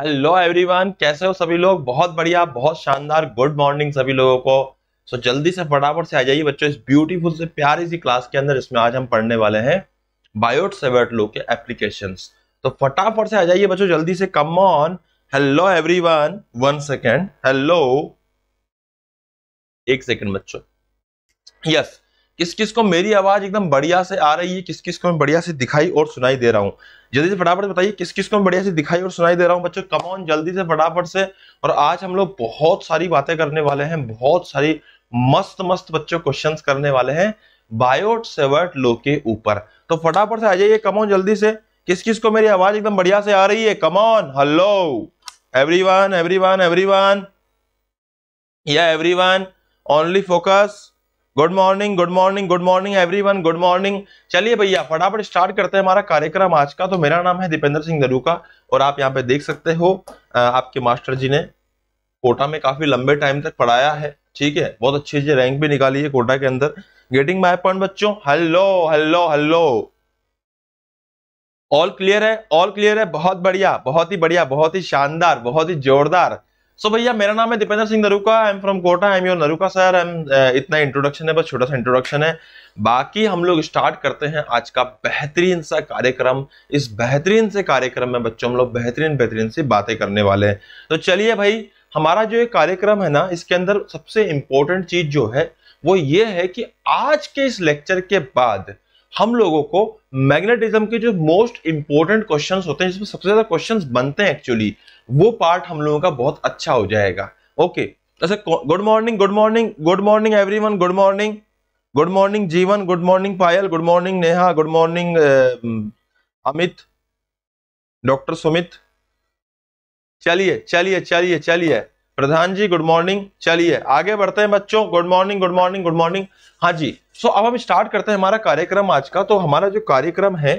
Hello everyone कैसे हो सभी लोग बहुत बढ़िया बहुत शानदार गुड मॉर्निंग सभी लोगों को सो so, जल्दी से फटाफट से आ जाइए बच्चों इस ब्यूटीफुल से प्यारी सी क्लास के अंदर इसमें आज हम पढ़ने वाले हैं बायोट सेवेट लो के एप्लीकेशन तो फटाफट से आ जाइए बच्चों जल्दी से come on hello everyone second hello एक सेकेंड बच्चो यस किस किस को मेरी आवाज एकदम बढ़िया से आ रही है किस किस को मैं बढ़िया से दिखाई और सुनाई दे रहा हूँ जल्दी से फटाफट बताइए किस किस को मैं बढ़िया से दिखाई और सुनाई दे रहा हूँ बच्चों कमॉन जल्दी से फटाफट से और आज हम लोग बहुत सारी बातें करने वाले हैं बहुत सारी मस्त मस्त बच्चों क्वेश्चन करने वाले हैं बायोट सेवर्ट लो के ऊपर तो फटाफट से आ जाइए कमॉन जल्दी से किस किस को मेरी आवाज एकदम बढ़िया से आ रही है come on everyone everyone या everyone only focus good morning good morning good morning everyone good morning चलिए भैया फटाफट स्टार्ट करते हैं हमारा कार्यक्रम आज का तो मेरा नाम है दीपेंद्र सिंह का और आप यहाँ पे देख सकते हो आपके मास्टर जी ने कोटा में काफी लंबे टाइम तक पढ़ाया है ठीक है बहुत अच्छी अच्छी रैंक भी निकाली है कोटा के अंदर गेटिंग माई पॉइंट बच्चों hello hello hello all clear है ऑल क्लियर है बहुत बढ़िया बहुत ही बढ़िया बहुत ही शानदार बहुत ही जोरदार सो so भैया मेरा नाम है Dipendra Singh Naruka I am from Kota I am your Naruka sir एम इतना इंट्रोडक्शन है बस छोटा सा इंट्रोडक्शन है बाकी हम लोग स्टार्ट करते हैं आज का बेहतरीन सा कार्यक्रम इस बेहतरीन से कार्यक्रम में बच्चों हम लोग बेहतरीन बेहतरीन सी बातें करने वाले हैं तो चलिए भाई हमारा जो ये कार्यक्रम है ना इसके अंदर सबसे इम्पोर्टेंट चीज जो है वो ये है कि आज के इस लेक्चर के बाद हम लोगों को मैग्नेटिज्म के जो मोस्ट इंपॉर्टेंट क्वेश्चंस होते हैं जिसमें सबसे ज्यादा क्वेश्चंस बनते हैं एक्चुअली वो पार्ट हम लोगों का बहुत अच्छा हो जाएगा ओके अच्छा good morning good morning good morning everyone good morning good morning Jeevan good morning Payal good morning Neha good morning Amit doctor Sumit चलिए चलिए चलिए चलिए प्रधान जी गुड मॉर्निंग चलिए आगे बढ़ते हैं बच्चों good morning good morning good morning हाँ जी सो अब हम स्टार्ट करते हैं हमारा कार्यक्रम आज का तो हमारा जो कार्यक्रम है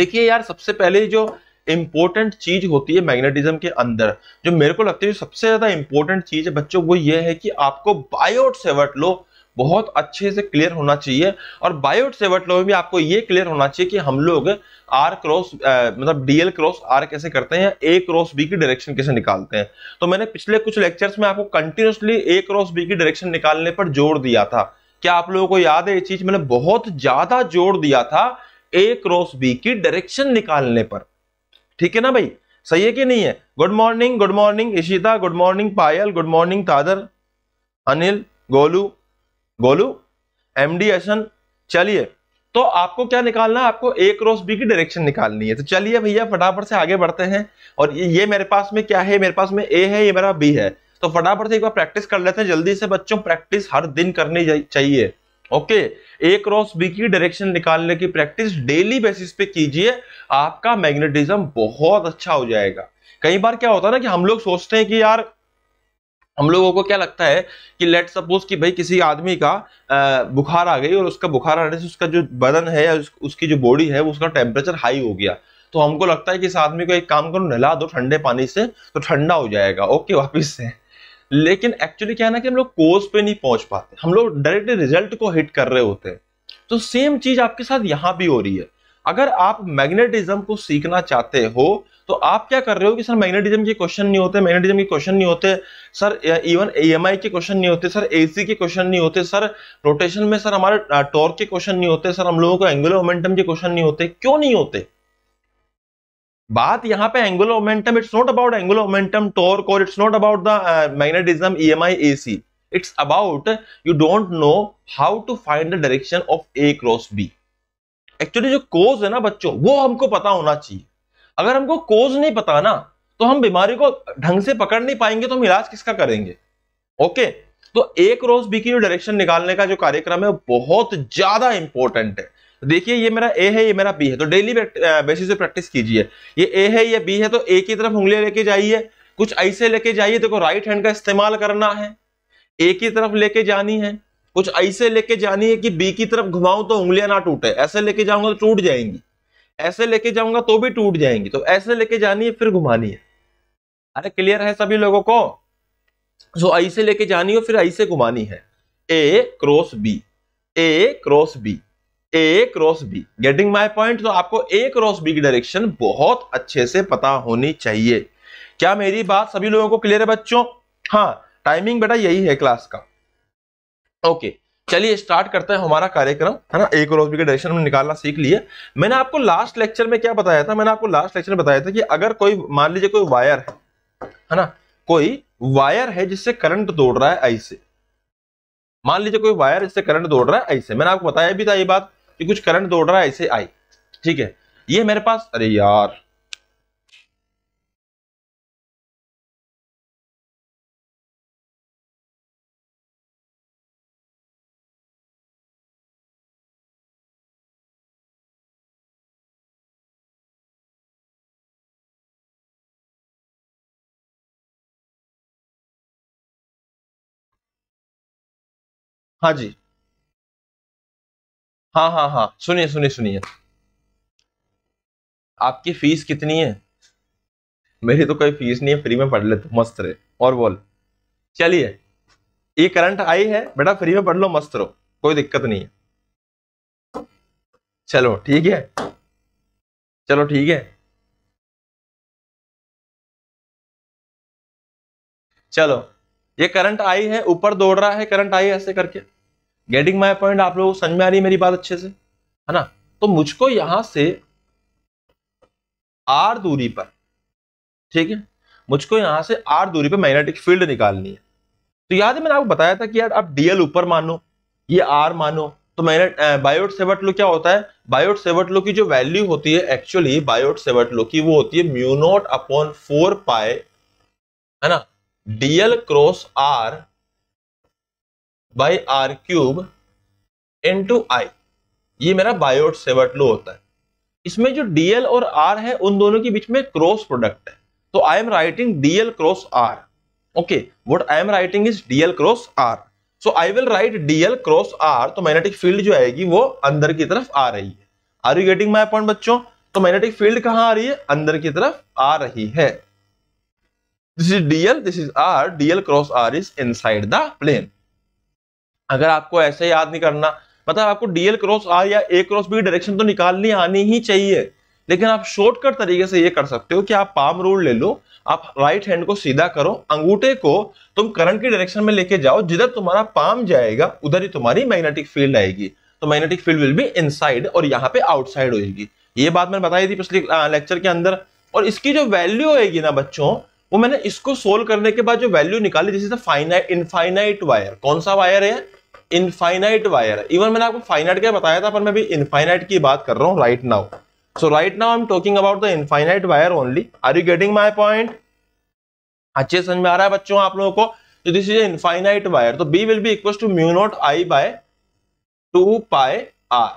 देखिए यार सबसे पहले जो इंपॉर्टेंट चीज होती है मैग्नेटिज्म के अंदर जो मेरे को लगता है जो सबसे ज्यादा इंपॉर्टेंट चीज है बच्चों वो ये है कि आपको बायोट सेवट लो बहुत अच्छे से क्लियर होना चाहिए और बायोट सेवट लो में भी आपको ये क्लियर होना चाहिए कि हम लोग आर क्रॉस मतलब डीएल क्रॉस आर कैसे करते हैं या ए क्रॉस बी की डायरेक्शन कैसे निकालते हैं तो मैंने पिछले कुछ लेक्चर्स में आपको कंटिन्यूसली ए क्रॉस बी की डायरेक्शन निकालने पर जोर दिया था क्या आप लोगों को याद है ये चीज मैंने बहुत ज्यादा जोर दिया था ए क्रॉस बी की डायरेक्शन निकालने पर ठीक है ना भाई सही है कि नहीं है good morning good morning Ishita good morning Payal good morning तादर अनिल गोलू गोलू एमडी अशन चलिए तो आपको क्या निकालना है आपको ए क्रॉस बी की डायरेक्शन निकालनी है तो चलिए भैया फटाफट से आगे बढ़ते हैं और ये मेरे पास में क्या है मेरे पास में ए है ये मेरा बी है तो फटाफट से एक बार प्रैक्टिस कर लेते हैं जल्दी से बच्चों प्रैक्टिस हर दिन करनी चाहिए ओके ए क्रॉस बी की डायरेक्शन निकालने की प्रैक्टिस डेली बेसिस पे कीजिए आपका मैग्नेटिज्म बहुत अच्छा हो जाएगा कई बार क्या होता है ना कि हम लोग सोचते हैं कि यार हम लोगों को क्या लगता है कि लेट सपोज कि भाई किसी आदमी का बुखार आ गई और उसका बुखार आने से उसका जो बदन है या उसकी जो बॉडी है उसका टेम्परेचर हाई हो गया तो हमको लगता है कि इस आदमी को एक काम करो नहला दो ठंडे पानी से तो ठंडा हो जाएगा ओके वापिस से लेकिन एक्चुअली क्या है ना कि हम लोग कोर्स पे नहीं पहुंच पाते हम लोग डायरेक्ट रिजल्ट को हिट कर रहे होते हैं तो सेम चीज आपके साथ यहां भी हो रही है अगर आप मैग्नेटिज्म को सीखना चाहते हो तो आप क्या कर रहे हो कि सर मैग्नेटिज्म के क्वेश्चन नहीं होते मैग्नेटिज्म के क्वेश्चन नहीं होते सर इवन ईएमआई के क्वेश्चन नहीं होते सर एसी के क्वेश्चन नहीं होते सर रोटेशन में सर हमारे टॉर्क के क्वेश्चन नहीं होते सर हम लोगों को एंगुलर मोमेंटम के क्वेश्चन नहीं होते क्यों नहीं होते बात यहाँ पे angular momentum it's not about angular momentum torque और it's not about the magnetism EMI AC it's about you don't know how to find the direction of A cross B actually जो कोज है ना बच्चों वो हमको पता होना चाहिए अगर हमको कोज नहीं पता ना तो हम बीमारी को ढंग से पकड़ नहीं पाएंगे तो हम इलाज किसका करेंगे ओके तो ए क्रॉस बी की जो डायरेक्शन निकालने का जो कार्यक्रम है बहुत ज्यादा इंपॉर्टेंट है तो देखिए ये मेरा ए है ये मेरा बी है तो डेली बेसिस पे प्रैक्टिस कीजिए ये ए है ये बी है तो ए की तरफ उंगलियां लेके जाइए कुछ ऐसे लेके जाइए देखो राइट हैंड का इस्तेमाल करना है ए की तरफ लेके जानी है कुछ ऐसे लेके जानी है कि बी की तरफ घुमाऊं तो उंगलियां ना टूटे ऐसे लेके जाऊंगा तो टूट जाएंगी ऐसे लेके जाऊंगा तो भी टूट जाएंगी तो ऐसे लेके जानी है फिर घुमानी है अरे क्लियर है सभी लोगों को सो ऐसे लेके जानी हो फिर ऐसे घुमानी है A cross B A cross B A cross B getting my point तो आपको ए क्रॉस बी की डायरेक्शन बहुत अच्छे से पता होनी चाहिए क्या मेरी बात सभी लोगों को क्लियर है बच्चों हाँ टाइमिंग बेटा यही है क्लास का ओके चलिए स्टार्ट करते हैं हमारा कार्यक्रम है ना ए क्रॉस बी का डायरेक्शन हमने निकालना सीख लिए मैंने आपको लास्ट लेक्चर में क्या बताया था मैंने आपको लास्ट लेक्चर में बताया था कि अगर कोई मान लीजिए कोई वायर है है ना कोई वायर है जिससे करंट दौड़ रहा है ऐसे मान लीजिए कोई वायर जिससे करंट दौड़ रहा है ऐसे मैंने आपको बताया भी था ये बात कि कुछ करंट दौड़ रहा है ऐसे आई ठीक है ये मेरे पास अरे यार हाँ जी हाँ हाँ हाँ सुनिए सुनिए सुनिए आपकी फीस कितनी है मेरी तो कोई फीस नहीं है फ्री में पढ़ लेते तो, मस्त रहे और बोल चलिए ये करंट आई है बेटा फ्री में पढ़ लो मस्त रहो कोई दिक्कत नहीं है चलो ठीक है चलो ठीक है चलो ये करंट आई है ऊपर दौड़ रहा है करंट आई ऐसे करके गेटिंग माई पॉइंट आप लोगों को समझ में आ रही है मेरी बात अच्छे से है ना तो मुझको यहां से आर दूरी पर ठीक है मुझको यहां से आर दूरी पर मैग्नेटिक फील्ड निकालनी है तो याद है मैंने आपको बताया था कि यार आप डीएल ऊपर मानो ये आर मानो तो मैंने बायोट सेवर्ट लो क्या होता है बायोट सेवर्ट लो की जो वैल्यू होती है एक्चुअली बायोट सेवर्ट लो की वो होती है म्यूनोट अपॉन फोर पाए है ना DL cross are by are cube into I ये मेरा बायोट सेवर्ट लो होता है इसमें जो डीएल और आर है उन दोनों के बीच में क्रॉस प्रोडक्ट है तो I am writing DL cross R okay what I am writing is DL cross R so I will write DL cross R तो मैग्नेटिक फील्ड जो आएगी वो अंदर की तरफ आ रही है are you getting my point बच्चों तो मैग्नेटिक फील्ड कहां आ रही है अंदर की तरफ आ रही है this is DL this is R DL cross R is inside the plane अगर आपको ऐसे याद नहीं करना मतलब आपको डीएल क्रॉस आर या ए क्रॉस बी डायरेक्शन तो निकालनी आनी ही चाहिए लेकिन आप शॉर्टकट तरीके से ये कर सकते हो कि आप पाम रूल ले लो आप राइट हैंड को सीधा करो अंगूठे को तुम करंट की डायरेक्शन में लेके जाओ जिधर तुम्हारा पाम जाएगा उधर ही तुम्हारी मैग्नेटिक फील्ड आएगी तो magnetic field will be inside और यहाँ पे आउटसाइड होगी ये बात मैंने बताई थी पिछले लेक्चर के अंदर और इसकी जो वैल्यू होगी ना बच्चों वो मैंने इसको सोल्व करने के बाद जो वैल्यू निकाली जैसे फाइनाइट इनफाइनाइट वायर कौन सा वायर है इनफाइनाइट वायर है इवन मैंने आपको फाइनाइट क्या बताया था पर मैं भी इनफाइनाइट की बात कर रहा हूँ right now so right now I am talking about the infinite wire only are you getting my point अच्छे समझ में आ रहा है बच्चों आप लोगों को तो दिस इज इनफाइनाइट वायर तो B will be equal to mu naught I by two pi R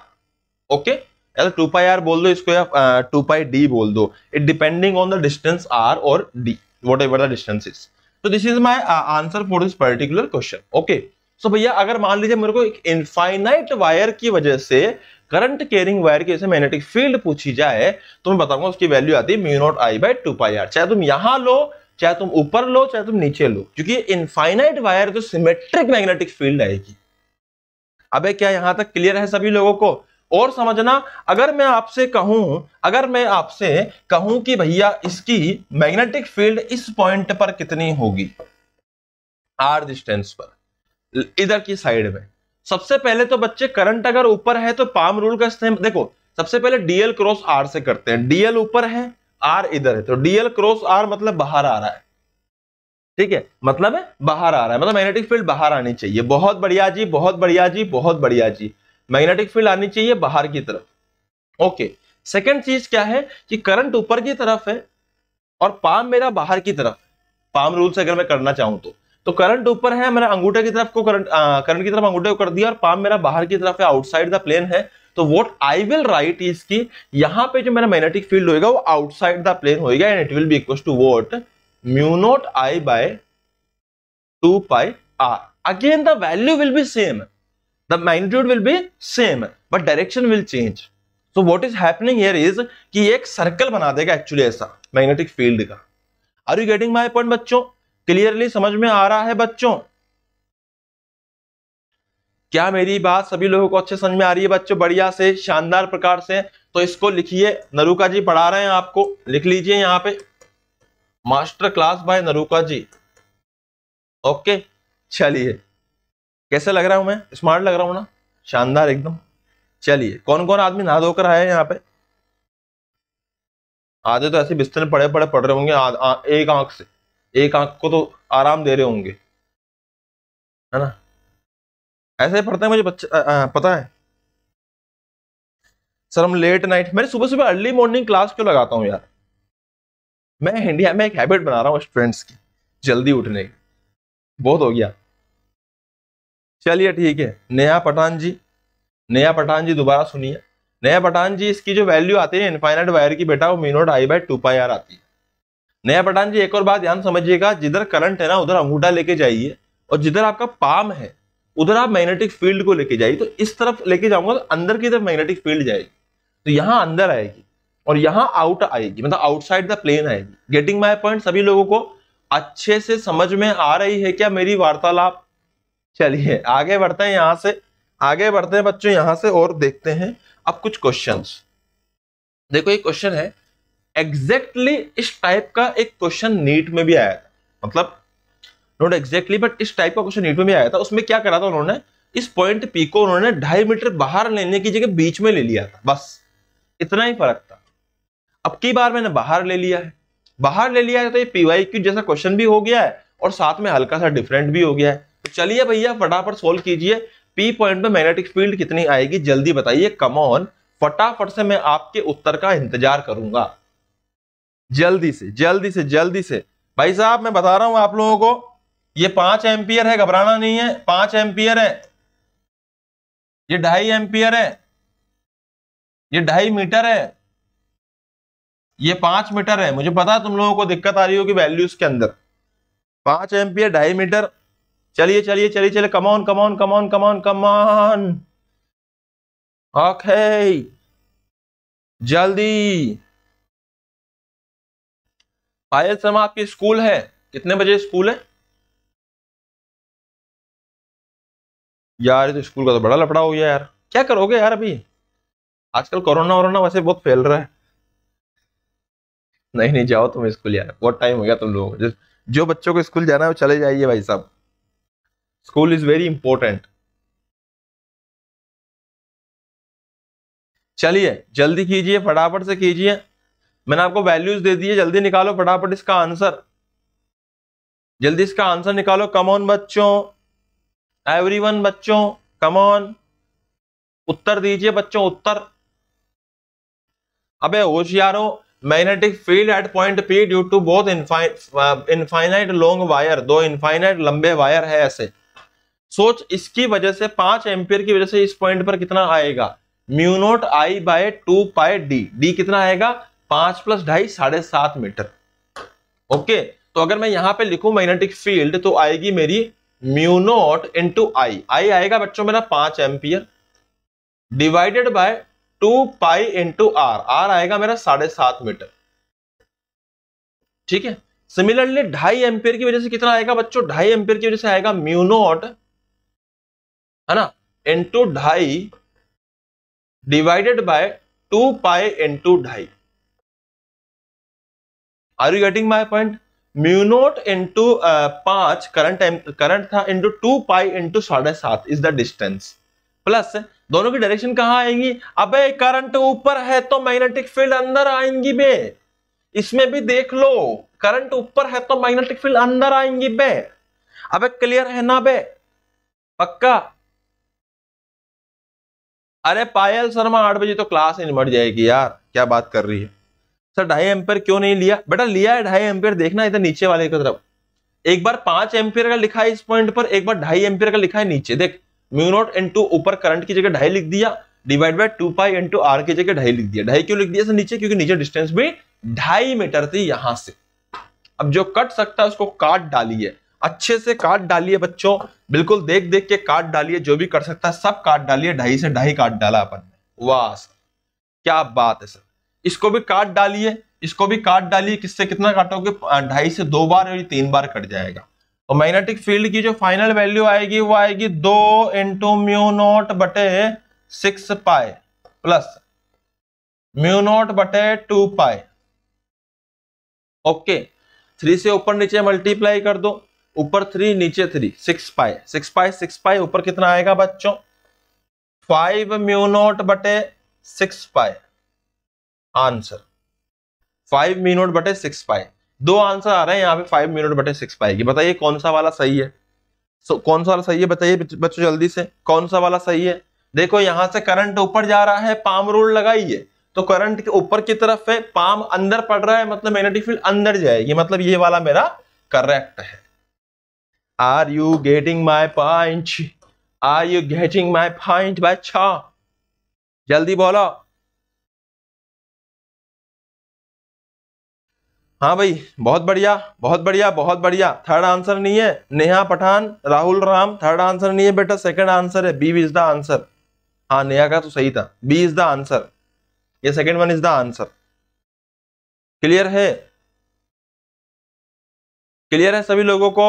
okay या टू पाई आर बोल दो इसको या टू पाई डी बोल दो it depending on the distance R और D whatever the distance is तो this is my answer for this particular question okay so भैया अगर मान लीजिए मेरे को एक इनफाइनाइट वायर की वजह से करंट केयरिंग वायर की से मैग्नेटिक फील्ड पूछी जाए तो मैं बताऊंगा उसकी वैल्यू आती है mu naught I by two pi R चाहे तुम यहां लो चाहे तुम ऊपर लो चाहे तुम नीचे लो क्योंकि इनफाइनाइट वायर जो सिमेट्रिक मैग्नेटिक फील्ड आएगी अबे क्या यहां तक क्लियर है सभी लोगों को और समझना अगर मैं आपसे कहूं अगर मैं आपसे कहूं कि भैया इसकी मैग्नेटिक फील्ड इस पॉइंट पर कितनी होगी आर डिस्टेंस पर इधर की साइड में सबसे पहले तो बच्चे करंट अगर ऊपर है तो पाम रूल का इस्तेमाल देखो सबसे पहले डीएल क्रॉस आर से करते हैं डीएल ऊपर है आर इधर है तो डीएल क्रॉस आर मतलब बाहर आ रहा है ठीक है मतलब है बाहर आ रहा है मतलब मैग्नेटिक फील्ड बाहर आनी चाहिए बहुत बढ़िया जी बहुत बढ़िया जी बहुत बढ़िया जी मैग्नेटिक फील्ड आनी चाहिए बाहर की तरफ ओके सेकेंड चीज क्या है कि करंट ऊपर की तरफ है और पाम मेरा बाहर की तरफ पाम रूल से अगर मैं करना चाहूं तो तो करंट ऊपर है मैंने अंगूठे की तरफ को करंट करंट की तरफ अंगूठे को कर दिया और पाम मेरा बाहर की तरफ है आउटसाइड द प्लेन है तो what I will write is की यहां पे जो मेरा मैग्नेटिक फील्ड होगा वो आउटसाइड द प्लेन होगा and it will be equal to what mu naught I by two pi r again the value will be same the magnitude will be same but direction will change so what is happening here is कि एक circle बना देगा actually ऐसा magnetic field का are you getting my point बच्चों clearly समझ में आ रहा है बच्चों क्या मेरी बात सभी लोगों को अच्छे समझ में आ रही है बच्चों बढ़िया से शानदार प्रकार से तो इसको लिखिए नरुका जी पढ़ा रहे हैं आपको लिख लीजिए यहाँ पे master class by Naruka ji okay चलिए कैसा लग रहा हूं मैं स्मार्ट लग रहा हूं ना शानदार एकदम चलिए कौन कौन आदमी नहा धोकर आए यहाँ पे आधे तो ऐसे बिस्तर पड़े पड़े पड़ रहे होंगे एक आंख से एक आंख को तो आराम दे रहे होंगे है ना ऐसे पढ़ते हैं मुझे बच्चा, आ, आ, पता है सर हम लेट नाइट मैं सुबह सुबह अर्ली मॉर्निंग क्लास क्यों लगाता हूँ यार मैं इंडिया में एक हैबिट बना रहा हूँ स्टूडेंट्स की जल्दी उठने की बहुत हो गया चलिए ठीक है नया पठान जी नया पठान जी दोबारा सुनिए नया पठान जी इसकी जो वैल्यू आती है इन्फाइनाइट वायर की बेटा वो mu naught I by two pi r आती है नया पठान जी एक और बात ध्यान समझिएगा जिधर करंट है ना उधर अंगूठा लेके जाइए और जिधर आपका पाम है उधर आप मैग्नेटिक फील्ड को लेके जाइए तो इस तरफ लेके जाऊंगा तो अंदर की तरफ मैग्नेटिक फील्ड जाएगी तो यहाँ अंदर आएगी और यहाँ आउट आएगी मतलब आउटसाइड द प्लेन आएगी गेटिंग माई पॉइंट सभी लोगों को अच्छे से समझ में आ रही है क्या मेरी वार्तालाप चलिए आगे बढ़ते हैं यहाँ से आगे बढ़ते हैं बच्चों यहाँ से और देखते हैं अब कुछ क्वेश्चंस देखो ये क्वेश्चन है एग्जैक्टली इस टाइप का एक क्वेश्चन नीट में भी आया था मतलब नॉट एग्जैक्टली बट इस टाइप का क्वेश्चन नीट में भी आया था उसमें क्या करा था उन्होंने इस पॉइंट पी को उन्होंने ढाई मीटर बाहर लेने की जगह बीच में ले लिया था बस इतना ही फर्क था अब की बार मैंने बाहर ले लिया है बाहर ले लिया है तो ये पीवाई क्यू जैसा क्वेश्चन भी हो गया है और साथ में हल्का सा डिफरेंट भी हो गया है तो चलिए भैया फटाफट सोल्व कीजिए पी पॉइंट में मैग्नेटिक फील्ड कितनी आएगी जल्दी बताइए कमॉन फटाफट से मैं आपके उत्तर का इंतजार करूंगा जल्दी से जल्दी से जल्दी से भाई साहब मैं बता रहा हूं आप लोगों को ये पांच एम्पियर है घबराना नहीं है पांच एम्पियर है ये ढाई एम्पियर है ये ढाई मीटर है ये पांच मीटर है मुझे पता है तुम लोगों को दिक्कत आ रही होगी वैल्यूज के अंदर पांच एम्पियर ढाई मीटर चलिए चलिए चलिए चलिए कमाउन कमाउन कमॉन कमाउन कमाउन ओके जल्दी पायल शर्मा आपकी स्कूल है कितने बजे स्कूल है यार तो स्कूल का तो बड़ा लफड़ा हो गया यार क्या करोगे यार अभी आजकल कोरोना वोना वैसे बहुत फैल रहा है नहीं नहीं जाओ तुम स्कूल यार बहुत टाइम हो गया तुम लोगों को जो बच्चों को स्कूल जाना है वो चले जाइए भाई साहब स्कूल इज वेरी इंपॉर्टेंट चलिए जल्दी कीजिए फटाफट से कीजिए मैंने आपको वैल्यूज दे दिए जल्दी निकालो फटाफट इसका आंसर जल्दी इसका आंसर निकालो कमॉन बच्चों एवरीवन बच्चों कमॉन उत्तर दीजिए बच्चों उत्तर अबे होशियारों magnetic field at point P due to both infinite long wire दो इनफाइनाइट लंबे वायर है ऐसे सोच इसकी वजह से पांच एम्पियर की वजह से इस पॉइंट पर कितना आएगा mu naught I by two pi d d कितना आएगा पांच प्लस ढाई साढ़े सात मीटर ओके तो अगर मैं यहां पे लिखूं मैग्नेटिक फील्ड तो आएगी मेरी म्यूनोट इन इंटू आई आई आएगा बच्चों मेरा पांच ampere divided by two pi two r r आएगा मेरा साढ़े सात मीटर ठीक है सिमिलरली ढाई एम्पियर की वजह से कितना आएगा बच्चों ढाई एम्पियर की वजह से आएगा म्यूनोट है ना इंटू ढाई divided by two pi into ढाई are you getting my point mu naught into पांच करंट करंट था इंटू टू पाई इंटू साढ़े सात इज द डिस्टेंस प्लस दोनों की डायरेक्शन कहाँ आएगी अबे करंट ऊपर है तो मैग्नेटिक फील्ड अंदर आएंगी बे इसमें भी देख लो करंट ऊपर है तो मैग्नेटिक फील्ड अंदर आएंगी बे अबे क्लियर है ना बे पक्का अरे पायल शर्मा आठ बजे तो क्लास ही निमट जाएगी यार क्या बात कर रही है सर ढाई एम्पियर क्यों नहीं लिया बेटा लिया है ढाई एम्पियर देखना इधर नीचे वाले की तरफ एक बार पांच एम्पियर का लिखा है इस पॉइंट पर एक बार ढाई एम्पियर का लिखा है नीचे देख म्यू नॉट टू ऊपर करंट की जगह ढाई लिख दिया divide by two pi two r की जगह ढाई लिख दिया ढाई क्यों लिख दिया सर नीचे क्योंकि नीचे डिस्टेंस भी ढाई मीटर थी यहां से अब जो कट सकता है उसको काट डालिए अच्छे से काट डालिए बच्चों बिल्कुल देख देख के काट डालिए जो भी कर सकता है सब काट डालिए ढाई से ढाई काट डाला अपन ने वाह क्या बात है सर इसको भी काट डालिए इसको भी काट डालिए किससे कितना काटोगे ढाई से दो बार और तीन बार कट जाएगा तो मैग्नेटिक फील्ड की जो फाइनल वैल्यू आएगी वो आएगी दो इंटू म्यू नोट बटे six pi plus mu naught बटे टू पाए ओके थ्री से ऊपर नीचे मल्टीप्लाई कर दो ऊपर थ्री नीचे three six pi six pi six pi ऊपर कितना आएगा बच्चों फाइव म्यू नोट बटे six pi answer five mu बटे सिक्स पाई दो आंसर आ रहे हैं यहाँ पे फाइव मी बटे सिक्स पाई की बताइए कौन सा वाला सही है सो so, कौन सा वाला सही है बताइए बच्चों जल्दी से कौन सा वाला सही है देखो यहां से करंट ऊपर जा रहा है पाम रूल लगाइए तो करंट के ऊपर की तरफ है पाम अंदर पड़ रहा है मतलब मैग्नेटिक फील्ड अंदर जाएगी मतलब ये वाला मेरा करेक्ट है are you getting my point are you getting my point by छ जल्दी बोलो हाँ भाई बहुत बढ़िया बहुत बढ़िया बहुत बढ़िया थर्ड आंसर नहीं है नेहा पठान राहुल राम थर्ड आंसर नहीं है बेटा सेकंड आंसर है बी इज द आंसर हाँ नेहा का तो सही था बी इज द आंसर ये second one is the answer clear है क्लियर है सभी लोगों को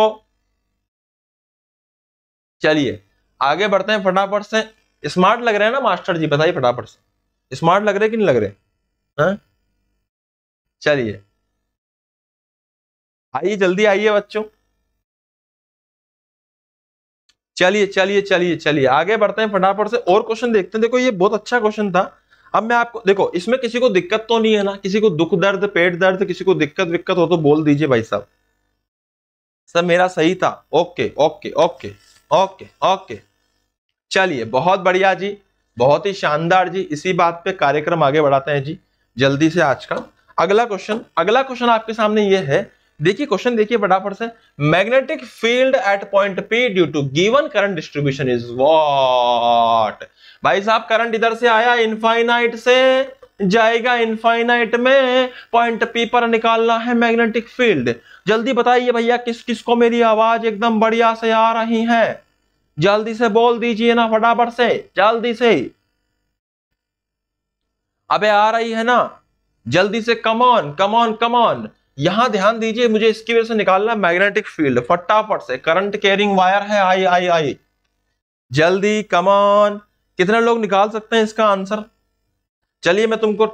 चलिए आगे बढ़ते हैं फटाफट से स्मार्ट लग रहे हैं ना मास्टर जी बताइए फटाफट से स्मार्ट लग रहे कि नहीं लग रहे हैं हाँ? चलिए आइए जल्दी आइए बच्चों चलिए चलिए चलिए चलिए आगे बढ़ते हैं फटाफट से और क्वेश्चन देखते हैं देखो ये बहुत अच्छा क्वेश्चन था अब मैं आपको देखो इसमें किसी को दिक्कत तो नहीं है ना किसी को दुख दर्द पेट दर्द किसी को दिक्कत विक्कत हो तो बोल दीजिए भाई साहब सर मेरा सही था okay okay okay okay okay चलिए बहुत बढ़िया जी बहुत ही शानदार जी इसी बात पे कार्यक्रम आगे बढ़ाते हैं जी जल्दी से आज का अगला क्वेश्चन अगला क्वेश्चन आपके सामने ये है देखिए क्वेश्चन देखिए फटाफट से magnetic field at point P due to given current distribution is what भाई साहब करंट इधर से आया इनफाइनाइट से जाएगा इनफाइनाइट में पॉइंट पी पर निकालना है मैग्नेटिक फील्ड जल्दी बताइए भैया किस किस को मेरी आवाज एकदम बढ़िया से आ रही है जल्दी से बोल दीजिए ना फटाफट से जल्दी से अबे आ रही है ना जल्दी से कमॉन कमॉन कमॉन यहां ध्यान दीजिए मुझे इसकी वजह से निकालना मैग्नेटिक फील्ड फटाफट से करंट कैरिंग वायर है आई आई आई जल्दी कमान कितने लोग निकाल सकते हैं इसका आंसर चलिए मैं तुमको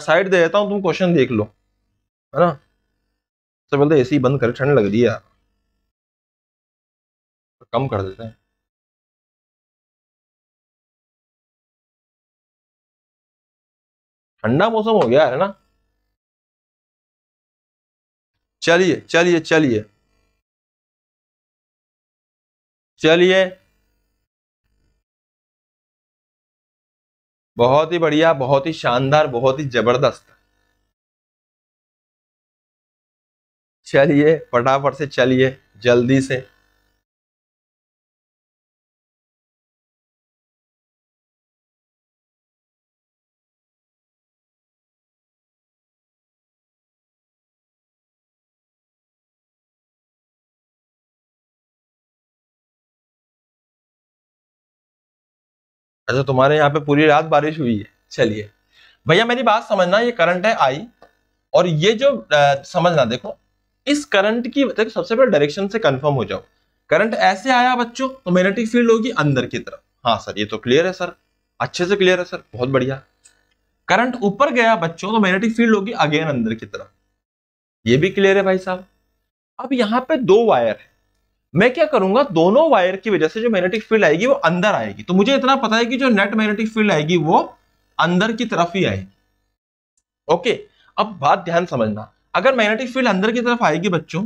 साइड दे देता हूं तुम क्वेश्चन देख लो है ना सबसे ए सी बंद कर ठंड लग रही है कम कर देते हैं ठंडा मौसम हो गया है ना चलिए चलिए चलिए चलिए बहुत ही बढ़िया बहुत ही शानदार बहुत ही जबरदस्त चलिए फटाफट से चलिए जल्दी से अच्छा तुम्हारे यहाँ पे पूरी रात बारिश हुई है चलिए भैया मेरी बात समझना ये करंट है आई और ये जो आ, समझना देखो इस करंट की देखो सबसे पहले डायरेक्शन से कंफर्म हो जाओ करंट ऐसे आया बच्चों तो मैग्नेटिक फील्ड होगी अंदर की तरफ हाँ सर ये तो क्लियर है सर अच्छे से क्लियर है सर बहुत बढ़िया करंट ऊपर गया बच्चों तो मैग्नेटिक फील्ड होगी अगेन अंदर की तरफ ये भी क्लियर है भाई साहब अब यहाँ पे दो वायर है मैं क्या करूंगा दोनों वायर की वजह से जो मैग्नेटिक फील्ड आएगी वो अंदर आएगी तो मुझे इतना पता है कि जो नेट मैग्नेटिक फील्ड आएगी वो अंदर की तरफ ही आएगी ओके अब बात ध्यान समझना अगर मैग्नेटिक फील्ड अंदर की तरफ आएगी बच्चों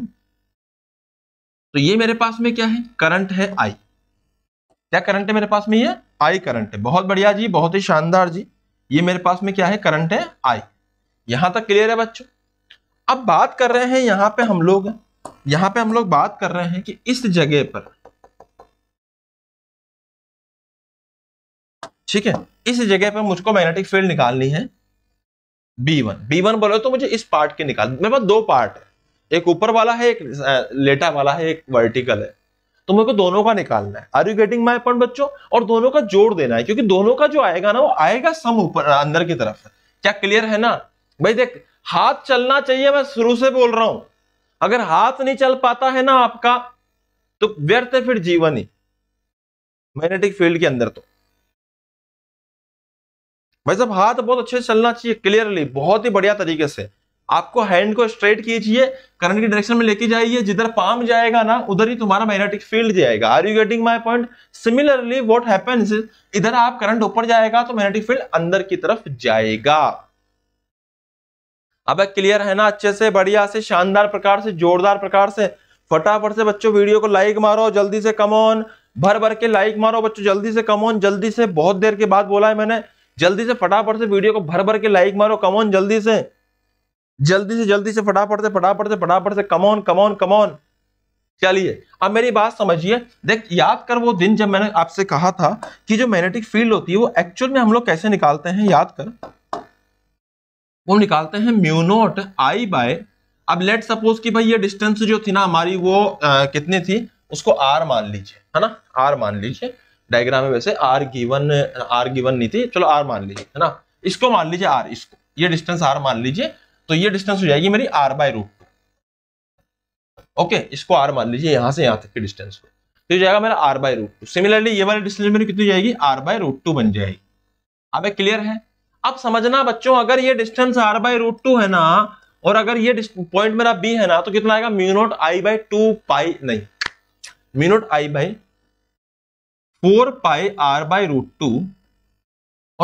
तो ये मेरे पास में क्या है करंट है आई क्या करंट है मेरे पास में ये आई करंट है बहुत बढ़िया जी बहुत ही शानदार जी ये मेरे पास में क्या है करंट है आई यहां तक क्लियर है बच्चों अब बात कर रहे हैं यहां पे हम लोग यहां पे हम लोग बात कर रहे हैं कि इस जगह पर ठीक है इस जगह पर मुझको मैग्नेटिक फील्ड निकालनी है बी वन बी वन बोलो तो मुझे इस पार्ट के निकाल मेरे पास दो पार्ट है एक ऊपर वाला है एक लेटा वाला है एक वर्टिकल है तो मेरे को दोनों का निकालना है are you getting my point बच्चों और दोनों का जोड़ देना है क्योंकि दोनों का जो आएगा ना वो आएगा सम ऊपर अंदर की तरफ क्या क्लियर है ना भाई देख हाथ चलना चाहिए मैं शुरू से बोल रहा हूं अगर हाथ नहीं चल पाता है ना आपका तो व्यर्थ है फिर जीवन ही मैग्नेटिक फील्ड के अंदर तो भाई साहब हाथ बहुत अच्छे से चलना चाहिए क्लियरली बहुत ही बढ़िया तरीके से आपको हैंड को स्ट्रेट कीजिए करंट की डायरेक्शन में लेके जाइए जिधर पाम जाएगा ना उधर ही तुम्हारा मैग्नेटिक फील्ड जाएगा are you getting my point similarly what happens इधर आप करंट ऊपर जाएगा तो मैग्नेटिक फील्ड अंदर की तरफ जाएगा अब क्लियर है ना अच्छे से बढ़िया से शानदार प्रकार से जोरदार प्रकार से फटाफट से बच्चों वीडियो को लाइक मारो जल्दी से कम ऑन भर भर के लाइक मारो बच्चों जल्दी से कम ऑन जल्दी से बहुत देर के बाद बोला है मैंने जल्दी से फटाफट से वीडियो को भर भर के लाइक मारो कम ऑन जल्दी से जल्दी से जल्दी से फटाफट से फटाफट से फटाफट से come on come on come on चलिए अब मेरी बात समझिए देख याद कर वो दिन जब मैंने आपसे कहा था कि जो मैग्नेटिक फील्ड होती है वो एक्चुअल में हम लोग कैसे निकालते हैं याद कर वो हम निकालते हैं म्यू नोट आई बाय अब लेट सपोज कि भाई ये डिस्टेंस जो थी ना हमारी वो आ, कितनी थी उसको आर मान लीजिए है ना आर मान लीजिए डायग्राम में वैसे आर गिवन आर गिवन नहीं थी चलो आर मान लीजिए है ना इसको मान लीजिए आर इसको ये डिस्टेंस आर मान लीजिए तो ये डिस्टेंस हो जाएगी मेरी r by root two okay इसको आर मान लीजिए यहां से यहां तक की डिस्टेंस को तो ये जाएगा मेरा r by root two similarly ये वाली डिस्टेंस मेरी कितनी जाएगी आर बाय रूट टू बन जाएगी अब क्लियर है अब समझना बच्चों अगर ये distance r by root two है ना और अगर ये पॉइंट मेरा बी है ना तो कितना आएगा mu naught I by two pi नहीं mu naught I by four pi r by root two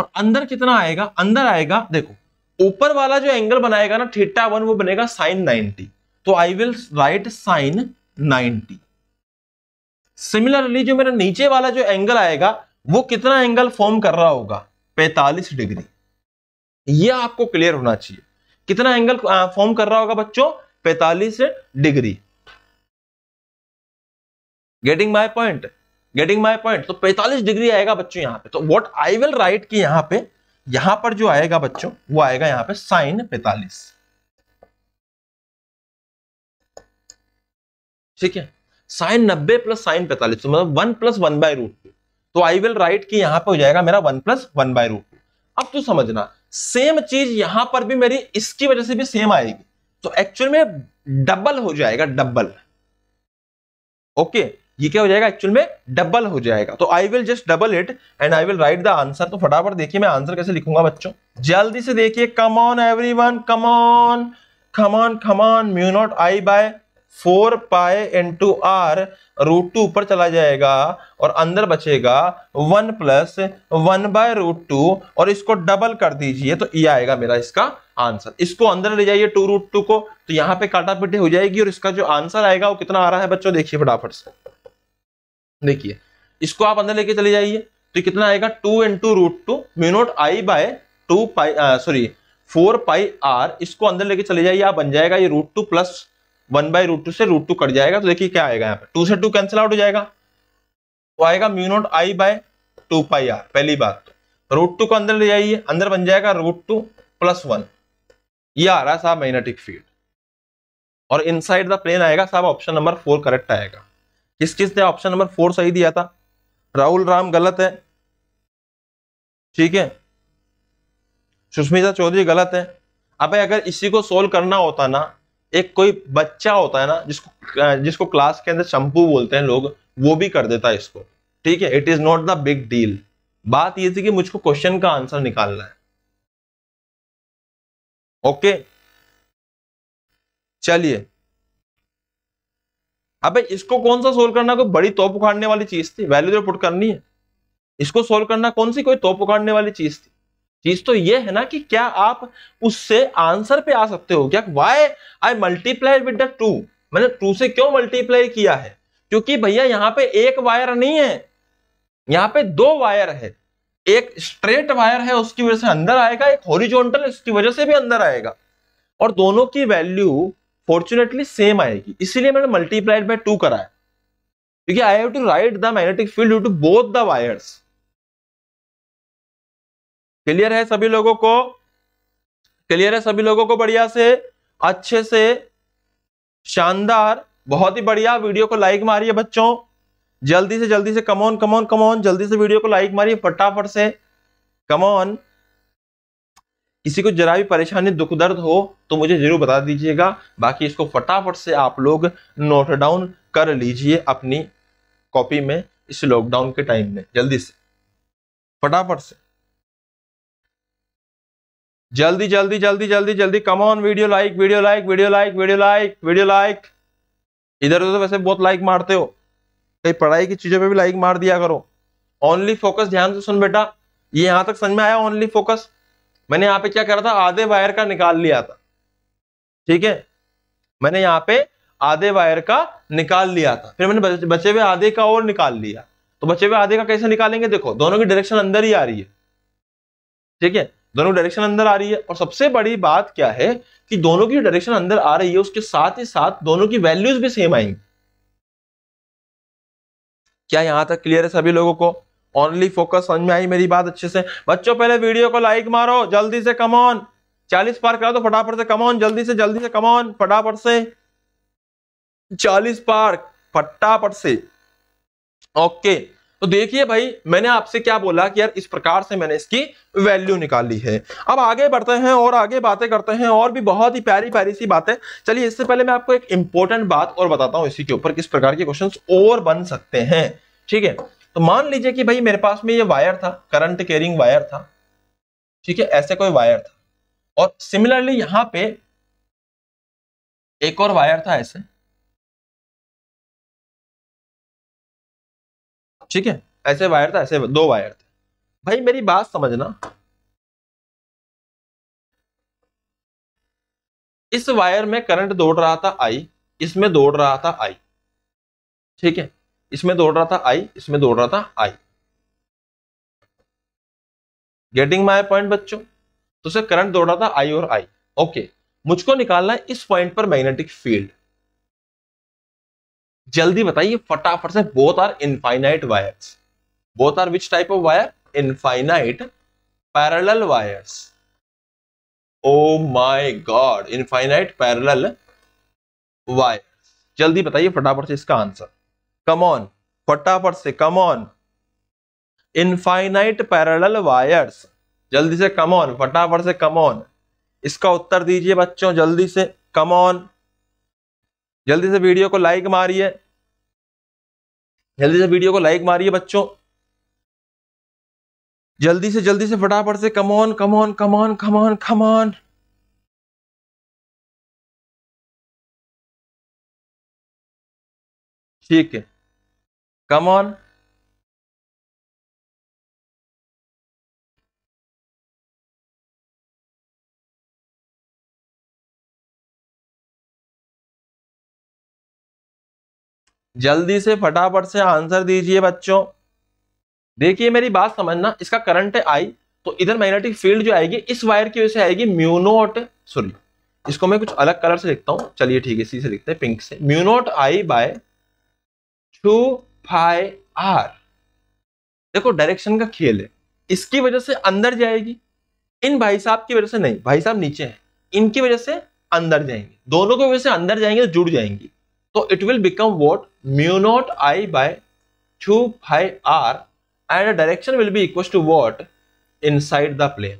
और अंदर कितना आएगा अंदर आएगा देखो ऊपर वाला जो एंगल बनाएगा ना थीटा वन वो बनेगा साइन नाइनटी तो I will write sine ninety similarly जो मेरा नीचे वाला जो एंगल आएगा वो कितना एंगल फॉर्म कर रहा होगा 45 डिग्री यह आपको क्लियर होना चाहिए कितना एंगल फॉर्म कर रहा होगा बच्चों 45 degree getting my point getting my point तो 45 डिग्री आएगा बच्चों यहां पे तो व्हाट आई विल राइट कि यहां पे यहां पर जो आएगा बच्चों वो आएगा यहां पे साइन 45 ठीक है साइन 90 प्लस साइन 45 तो मतलब 1 प्लस वन बाय रूट तो आई विल राइट कि यहां पे हो जाएगा मेरा 1 प्लस वन बाय रूट अब तो समझना सेम चीज यहां पर भी मेरी इसकी वजह से भी सेम आएगी तो एक्चुअल में डबल हो जाएगा डबल ओके ये क्या हो जाएगा एक्चुअल में डबल हो जाएगा तो I will just double it and I will write the answer तो फटाफट देखिए मैं आंसर कैसे लिखूंगा बच्चों जल्दी से देखिए come on every one come on come on come on mu naught I by four pi two r root two ऊपर चला जाएगा और अंदर बचेगा one plus one by root two और इसको डबल कर दीजिए तो ये e आएगा मेरा इसका आंसर इसको अंदर ले जाइए टू रूट टू को तो यहाँ पे काटा पिटी हो जाएगी और इसका जो आंसर आएगा वो कितना आ रहा है बच्चों देखिए फटाफट से देखिए इसको आप अंदर लेके चले जाइए तो कितना आएगा two in two root two mu naught I by two pi sorry four pi r इसको अंदर लेके चले जाइए आप बन जाएगा ये root two plus one by root two से रूट टू कट जाएगा तो देखिए क्या आएगा यहाँ पे टू से टू कैंसिल आउट हो जाएगा तो आएगा mu naught I by two pi r पहली बात तो रूट टू को अंदर ले जाइए अंदर बन जाएगा रूट टू प्लस वन ये आ रहा साहब magnetic field outside the plane आएगा साहब ऑप्शन नंबर फोर करेक्ट आएगा किस किस ने ऑप्शन नंबर फोर सही दिया था राहुल राम गलत है ठीक है सुष्मिता चौधरी गलत है अब अगर इसी को सोल्व करना होता ना एक कोई बच्चा होता है ना जिसको जिसको क्लास के अंदर शंपू बोलते हैं लोग वो भी कर देता है इसको ठीक है it is not the big deal बात ये थी कि मुझको क्वेश्चन का आंसर निकालना है ओके चलिए अबे इसको कौन सा सोल्व करना कोई बड़ी तोप उखाड़ने वाली चीज थी वैल्यू तो पुट करनी है इसको सोल्व करना कौन सी कोई तोप उखाड़ने वाली चीज थी चीज तो ये है ना कि क्या आप उससे आंसर पे आ सकते हो क्या why I multiply with the two मैंने टू से क्यों मल्टीप्लाई किया है क्योंकि भैया यहाँ पे एक वायर नहीं है यहाँ पे दो वायर है एक स्ट्रेट वायर है उसकी वजह से अंदर आएगा एक हॉरिजॉन्टल इसकी वजह से भी अंदर आएगा और दोनों की वैल्यू फॉर्चुनेटली सेम आएगी इसीलिए मैंने मल्टीप्लाइड बाय टू कराया क्योंकि I have to write the magnetic field due to both the wires clear है सभी लोगों को क्लियर है सभी लोगों को बढ़िया से अच्छे से शानदार बहुत ही बढ़िया वीडियो को लाइक मारिए बच्चों जल्दी से जल्दी से कमोन कमोन कमोन जल्दी से वीडियो को लाइक मारिए फटाफट से कमोन किसी को जरा भी परेशानी दुख दर्द हो तो मुझे जरूर बता दीजिएगा बाकी इसको फटाफट से आप लोग नोट डाउन कर लीजिए अपनी कॉपी में इस लॉकडाउन के टाइम में जल्दी से फटाफट से जल्दी जल्दी जल्दी जल्दी जल्दी come on video like video like video like video like video like इधर उधर तो वैसे बहुत लाइक मारते हो कहीं पढ़ाई की चीजों पे भी लाइक मार दिया करो ओनली फोकस ध्यान से सुन बेटा ये यहां तक समझ में आया ओनली फोकस मैंने यहाँ पे क्या करा था आधे वायर का निकाल लिया था ठीक है मैंने यहाँ पे आधे वायर का निकाल लिया था फिर मैंने बचे हुए आधे का और निकाल लिया तो बचे हुए आधे का कैसे निकालेंगे देखो दोनों की डायरेक्शन अंदर ही आ रही है ठीक है दोनों डायरेक्शन अंदर आ रही है और सबसे बड़ी बात क्या है कि दोनों की डायरेक्शन अंदर आ रही है उसके साथ ही साथ दोनों की वैल्यूज भी सेम आएंगी क्या यहां तक क्लियर है सभी लोगों को ओनली फोकस समझ में आई मेरी बात अच्छे से बच्चों पहले वीडियो को लाइक मारो जल्दी से कमॉन चालीस पार करा दो फटाफट से कमॉन जल्दी से जल्दी से कमॉन फटाफट से चालीस पार फटाफट से ओके तो देखिए भाई मैंने आपसे क्या बोला कि यार इस प्रकार से मैंने इसकी वैल्यू निकाल ली है अब आगे बढ़ते हैं और आगे बातें करते हैं और भी बहुत ही प्यारी प्यारी सी बातें चलिए इससे पहले मैं आपको एक इंपॉर्टेंट बात और बताता हूँ इसी के ऊपर किस प्रकार के क्वेश्चन और बन सकते हैं ठीक है तो मान लीजिए कि भाई मेरे पास में ये वायर था करंट कैरिंग वायर था ठीक है ऐसे कोई वायर था और सिमिलरली यहां पे एक और वायर था ऐसे ठीक है ऐसे वायर था ऐसे दो वायर थे भाई मेरी बात समझना इस वायर में करंट दौड़ रहा था आई इसमें दौड़ रहा था आई ठीक है इसमें दौड़ रहा था आई इसमें दौड़ रहा था आई गेटिंग माई पॉइंट बच्चों तो सर करंट दौड़ रहा था आई और आई ओके मुझको निकालना है इस पॉइंट पर मैग्नेटिक फील्ड जल्दी बताइए फटाफट से both are infinite wires both are which type of wire infinite parallel wires oh my God infinite parallel wires जल्दी बताइए फटाफट से इसका आंसर कम ऑन फटाफट से come on infinite parallel wires जल्दी से कम ऑन फटाफट से कम ऑन इसका उत्तर दीजिए बच्चों जल्दी से कम ऑन जल्दी से वीडियो को लाइक मारिए जल्दी से वीडियो को लाइक मारिए बच्चों जल्दी से जल्दी से फटाफट से come on come on come on come on come on ठीक है कमोन जल्दी से फटाफट से आंसर दीजिए बच्चों देखिए मेरी बात समझना इसका करंट है आई तो इधर मैग्नेटिक फील्ड जो आएगी इस वायर की वजह से आएगी म्यूनोट सॉरी इसको मैं कुछ अलग कलर से लिखता हूँ चलिए ठीक है इसी से लिखते हैं पिंक से mu naught I by two five r देखो डायरेक्शन का खेल है इसकी वजह से अंदर जाएगी इन भाई साहब की वजह से नहीं भाई साहब नीचे हैं इनकी वजह से अंदर जाएंगे दोनों की वजह से अंदर जाएंगे तो जुड़ जाएंगी तो it will become what mu naught i by 2 pi r and the direction will be equals to what inside the plane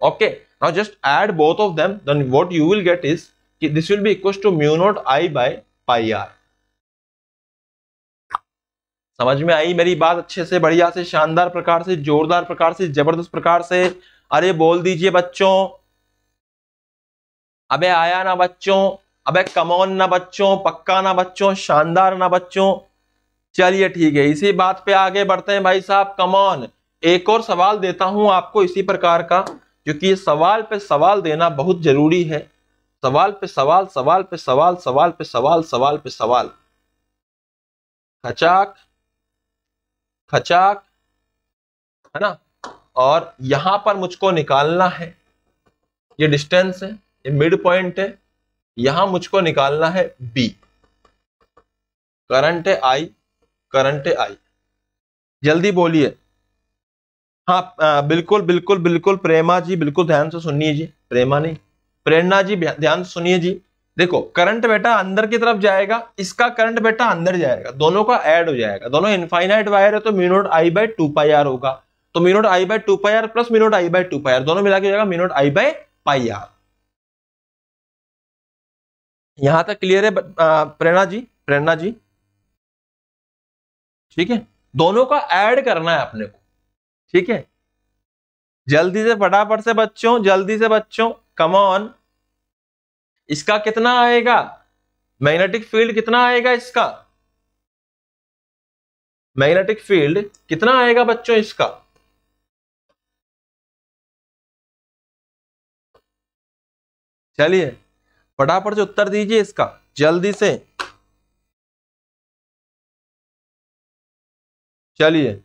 okay now just add both of them then what you will get is this will be equals to mu naught i by pi r समझ में आई मेरी बात अच्छे से बढ़िया से शानदार प्रकार से जोरदार प्रकार से जबरदस्त प्रकार से अरे बोल दीजिए बच्चों अबे आया ना बच्चों अबे कमौन ना बच्चों पक्का ना बच्चों शानदार ना बच्चों चलिए ठीक है इसी बात पे आगे बढ़ते हैं भाई साहब कमौन एक और सवाल देता हूं आपको इसी प्रकार का क्योंकि सवाल पे सवाल देना बहुत जरूरी है सवाल पे सवाल सवाल पे सवाल सवाल पे सवाल सवाल पे सवाल खचाक खचाक है ना और यहां पर मुझको निकालना है ये डिस्टेंस है ये मिड पॉइंट है यहां मुझको निकालना है बी करंट है आई करंट है आई जल्दी बोलिए हाँ आ, बिल्कुल बिल्कुल बिल्कुल प्रेमा जी बिल्कुल ध्यान से सुनिए जी प्रेमा नहीं प्रेरणा जी ध्यान से सुनिए जी देखो करंट बेटा अंदर की तरफ जाएगा इसका करंट बेटा अंदर जाएगा दोनों का ऐड हो जाएगा दोनों इनफाइनाइट वायर है तो mu naught I by two pi r होगा तो mu naught I by two pi r plus mu naught I by two pi r दोनों मिला के जाएगा मिनोट आई बाई पाई आर यहां तक क्लियर है प्रेरणा जी प्रेरणा जी ठीक है दोनों का ऐड करना है अपने को ठीक है जल्दी से फटाफट से बच्चों जल्दी से बच्चों कम ऑन इसका कितना आएगा मैग्नेटिक फील्ड कितना आएगा इसका मैग्नेटिक फील्ड कितना आएगा बच्चों इसका चलिए फटाफट से उत्तर दीजिए इसका जल्दी से चलिए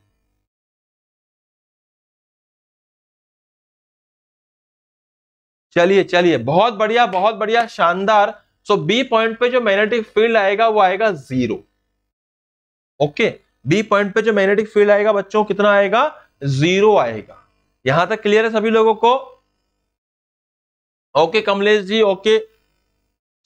चलिए चलिए बहुत बढ़िया बहुत बढ़िया शानदार सो बी पॉइंट पे जो मैग्नेटिक फील्ड आएगा वो आएगा जीरो ओके बी पॉइंट पे जो मैग्नेटिक फील्ड आएगा बच्चों कितना आएगा जीरो आएगा यहां तक क्लियर है सभी लोगों को ओके कमलेश जी ओके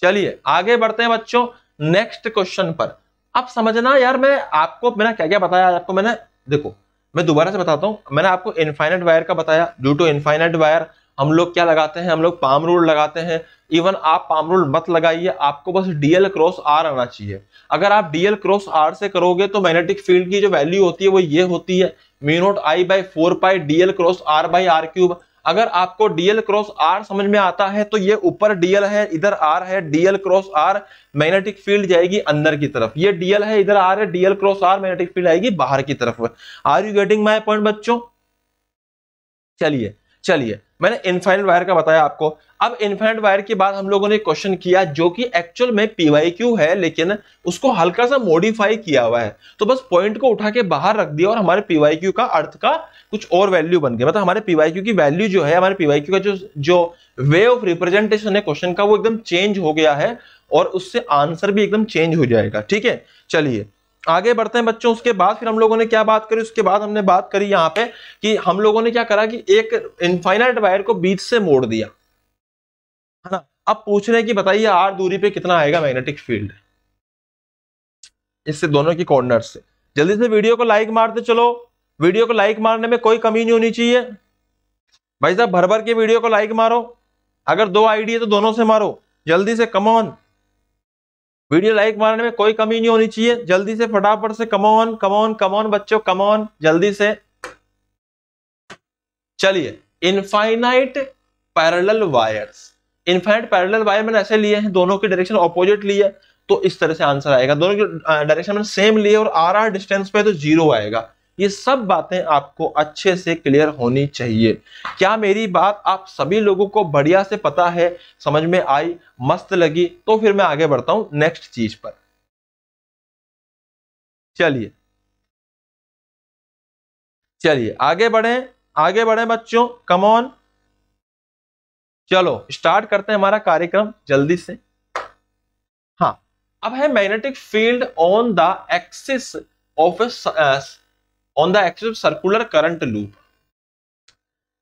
चलिए आगे बढ़ते हैं बच्चों नेक्स्ट क्वेश्चन पर अब समझना यार मैं आपको मैंने क्या क्या बताया आपको मैंने देखो मैं दोबारा से बताता हूँ मैंने आपको इनफाइनाइट वायर का बताया ड्यू टू इनफाइनाइट वायर हम लोग क्या लगाते हैं हम लोग पाम रूल लगाते हैं इवन आप पाम रूल मत लगाइए आपको बस डीएल क्रॉस आर आना चाहिए अगर आप डीएल क्रॉस आर से करोगे तो मैग्नेटिक फील्ड की जो वैल्यू होती है वो ये होती है mu naught I by four pi dl cross are by are cube अगर आपको डीएल क्रॉस आर समझ में आता है तो ये ऊपर डीएल है इधर आर है dl cross r magnetic field जाएगी अंदर की तरफ ये डीएल है इधर आर है dl cross r magnetic field आएगी बाहर की तरफ are you getting my point बच्चों चलिए चलिए मैंने इन्फाइनट वायर का बताया आपको अब इनफाइनट वायर के बाद हम लोगों ने क्वेश्चन किया जो कि एक्चुअल में पीवाई क्यू है लेकिन उसको हल्का सा मॉडिफाई किया हुआ है तो बस पॉइंट को उठा के बाहर रख दिया और हमारे पीवाई क्यू का अर्थ का कुछ और वैल्यू बन गया मतलब हमारे पीवाई क्यू की वैल्यू जो है हमारे पीवाई क्यू का जो जो वे ऑफ रिप्रेजेंटेशन है क्वेश्चन का वो एकदम चेंज हो गया है और उससे आंसर भी एकदम चेंज हो जाएगा ठीक है चलिए आगे बढ़ते हैं बच्चों उसके बाद फिर हम लोगों ने क्या बात करी उसके बाद हमने बात करी यहाँ पे कि हम लोगों ने क्या करा कि एक इनफाइनाइट वायर को बीच से मोड़ दिया है ना अब पूछ रहे हैं कि बताइए आर दूरी पे कितना आएगा मैग्नेटिक फील्ड इससे दोनों की कॉर्नर से जल्दी से वीडियो को लाइक मारते चलो वीडियो को लाइक मारने में कोई कमी नहीं होनी चाहिए भाई साहब भर भर के वीडियो को लाइक मारो अगर दो आईडी है तो दोनों से मारो जल्दी से कमॉन वीडियो लाइक मारने में कोई कमी नहीं होनी चाहिए जल्दी से फटाफट से कमोन कमोन कमोन बच्चों कमोन जल्दी से चलिए infinite parallel wires infinite parallel wire मैंने ऐसे लिए हैं दोनों के डायरेक्शन ऑपोजिट लिए तो इस तरह से आंसर आएगा दोनों के डायरेक्शन मैंने सेम लिए और आर आर डिस्टेंस पे तो जीरो आएगा ये सब बातें आपको अच्छे से क्लियर होनी चाहिए क्या मेरी बात आप सभी लोगों को बढ़िया से पता है समझ में आई मस्त लगी तो फिर मैं आगे बढ़ता हूं नेक्स्ट चीज पर चलिए चलिए आगे बढ़े आगे बढ़े बच्चों ऑन चलो स्टार्ट करते हैं हमारा कार्यक्रम जल्दी से हाँ अब है magnetic field on the axis of on the axis of circular current loop